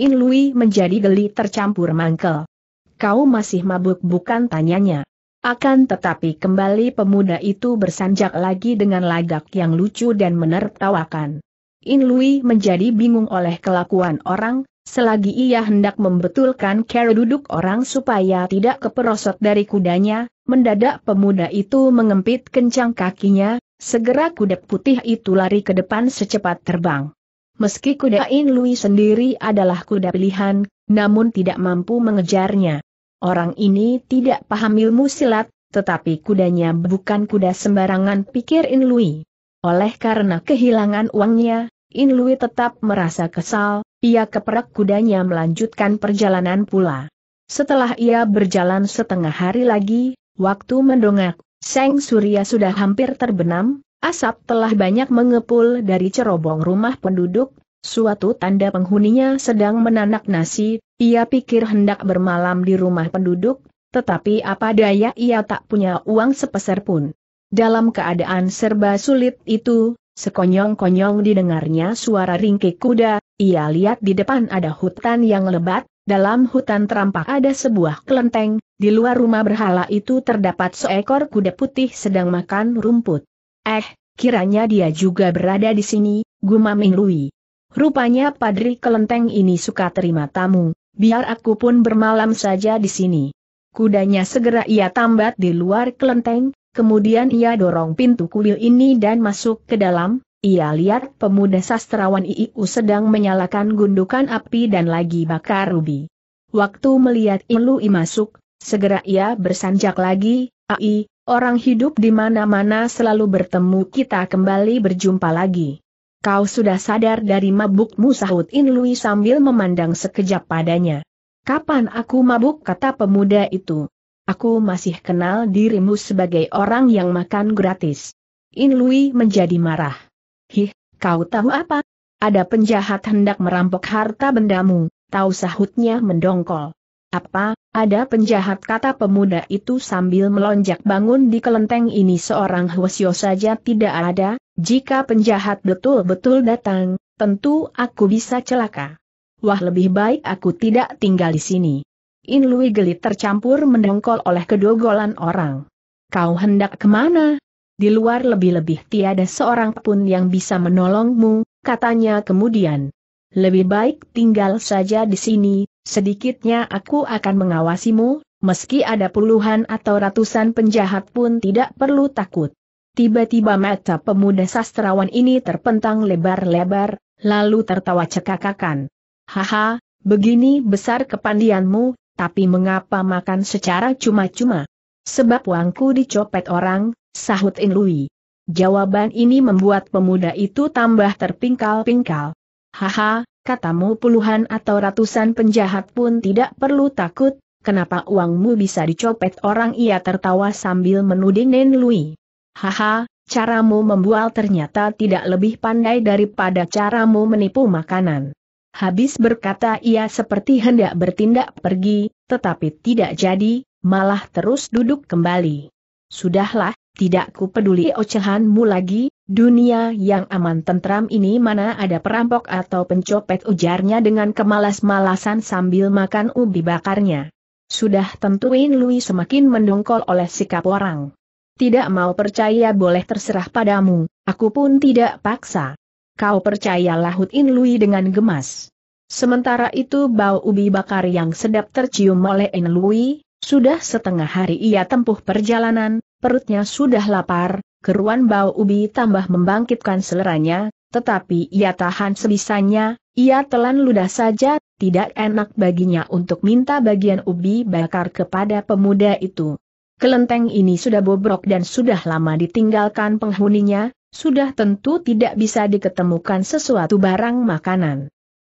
In Lui menjadi geli tercampur mangkel kau masih mabuk bukan tanyanya. Akan tetapi kembali pemuda itu bersanjak lagi dengan lagak yang lucu dan menertawakan. In Lui menjadi bingung oleh kelakuan orang, selagi ia hendak membetulkan cara duduk orang supaya tidak keperosot dari kudanya, mendadak pemuda itu mengempit kencang kakinya, segera kuda putih itu lari ke depan secepat terbang. Meski kuda In Lui sendiri adalah kuda pilihan, namun tidak mampu mengejarnya. Orang ini tidak paham ilmu silat, tetapi kudanya bukan kuda sembarangan pikir In Lui. Oleh karena kehilangan uangnya, In Lui tetap merasa kesal, ia keperak kudanya melanjutkan perjalanan pula. Setelah ia berjalan setengah hari lagi, waktu mendongak, Seng Surya sudah hampir terbenam, asap telah banyak mengepul dari cerobong rumah penduduk, Suatu tanda penghuninya sedang menanak nasi, ia pikir hendak bermalam di rumah penduduk, tetapi apa daya ia tak punya uang sepeser pun. Dalam keadaan serba sulit itu, sekonyong-konyong didengarnya suara ringkik kuda, ia lihat di depan ada hutan yang lebat, dalam hutan terampak ada sebuah kelenteng, di luar rumah berhala itu terdapat seekor kuda putih sedang makan rumput. Eh, kiranya dia juga berada di sini, gumam Lui. Rupanya Padri Kelenteng ini suka terima tamu, biar aku pun bermalam saja di sini. Kudanya segera ia tambat di luar kelenteng, kemudian ia dorong pintu kuil ini dan masuk ke dalam, ia lihat pemuda sastrawan IIU sedang menyalakan gundukan api dan lagi bakar rubi. Waktu melihat I masuk, segera ia bersanjak lagi, AI, orang hidup di mana-mana selalu bertemu kita kembali berjumpa lagi. Kau sudah sadar dari mabukmu sahut In Lui sambil memandang sekejap padanya. Kapan aku mabuk kata pemuda itu. Aku masih kenal dirimu sebagai orang yang makan gratis. In Lui menjadi marah. Hih, kau tahu apa? Ada penjahat hendak merampok harta bendamu, tahu sahutnya mendongkol. Apa, ada penjahat kata pemuda itu sambil melonjak bangun di kelenteng ini seorang Hwasyo saja tidak ada, jika penjahat betul-betul datang, tentu aku bisa celaka. Wah lebih baik aku tidak tinggal di sini. In Lui geli tercampur mendongkol oleh kedogolan orang. Kau hendak kemana? Di luar lebih-lebih tiada seorang pun yang bisa menolongmu, katanya kemudian. Lebih baik tinggal saja di sini, sedikitnya aku akan mengawasimu, meski ada puluhan atau ratusan penjahat pun tidak perlu takut. Tiba-tiba mata pemuda sastrawan ini terpentang lebar-lebar, lalu tertawa cekakakan. Haha, begini besar kepandianmu, tapi mengapa makan secara cuma-cuma? Sebab uangku dicopet orang, sahut Inlui. Jawaban ini membuat pemuda itu tambah terpingkal-pingkal. Haha, katamu puluhan atau ratusan penjahat pun tidak perlu takut, kenapa uangmu bisa dicopet orang ia tertawa sambil menuding Nen Haha, caramu membual ternyata tidak lebih pandai daripada caramu menipu makanan. Habis berkata ia seperti hendak bertindak pergi, tetapi tidak jadi, malah terus duduk kembali. Sudahlah, tidak ku peduli ocehanmu lagi, dunia yang aman tentram ini mana ada perampok atau pencopet ujarnya dengan kemalas-malasan sambil makan ubi bakarnya. Sudah tentuin Louis semakin mendongkol oleh sikap orang tidak mau percaya boleh terserah padamu, aku pun tidak paksa. Kau percayalah Hutin Lui dengan gemas. Sementara itu bau ubi bakar yang sedap tercium oleh In Lui, sudah setengah hari ia tempuh perjalanan, perutnya sudah lapar, keruan bau ubi tambah membangkitkan seleranya, tetapi ia tahan sebisanya, ia telan ludah saja, tidak enak baginya untuk minta bagian ubi bakar kepada pemuda itu. Kelenteng ini sudah bobrok dan sudah lama ditinggalkan penghuninya, sudah tentu tidak bisa diketemukan sesuatu barang makanan.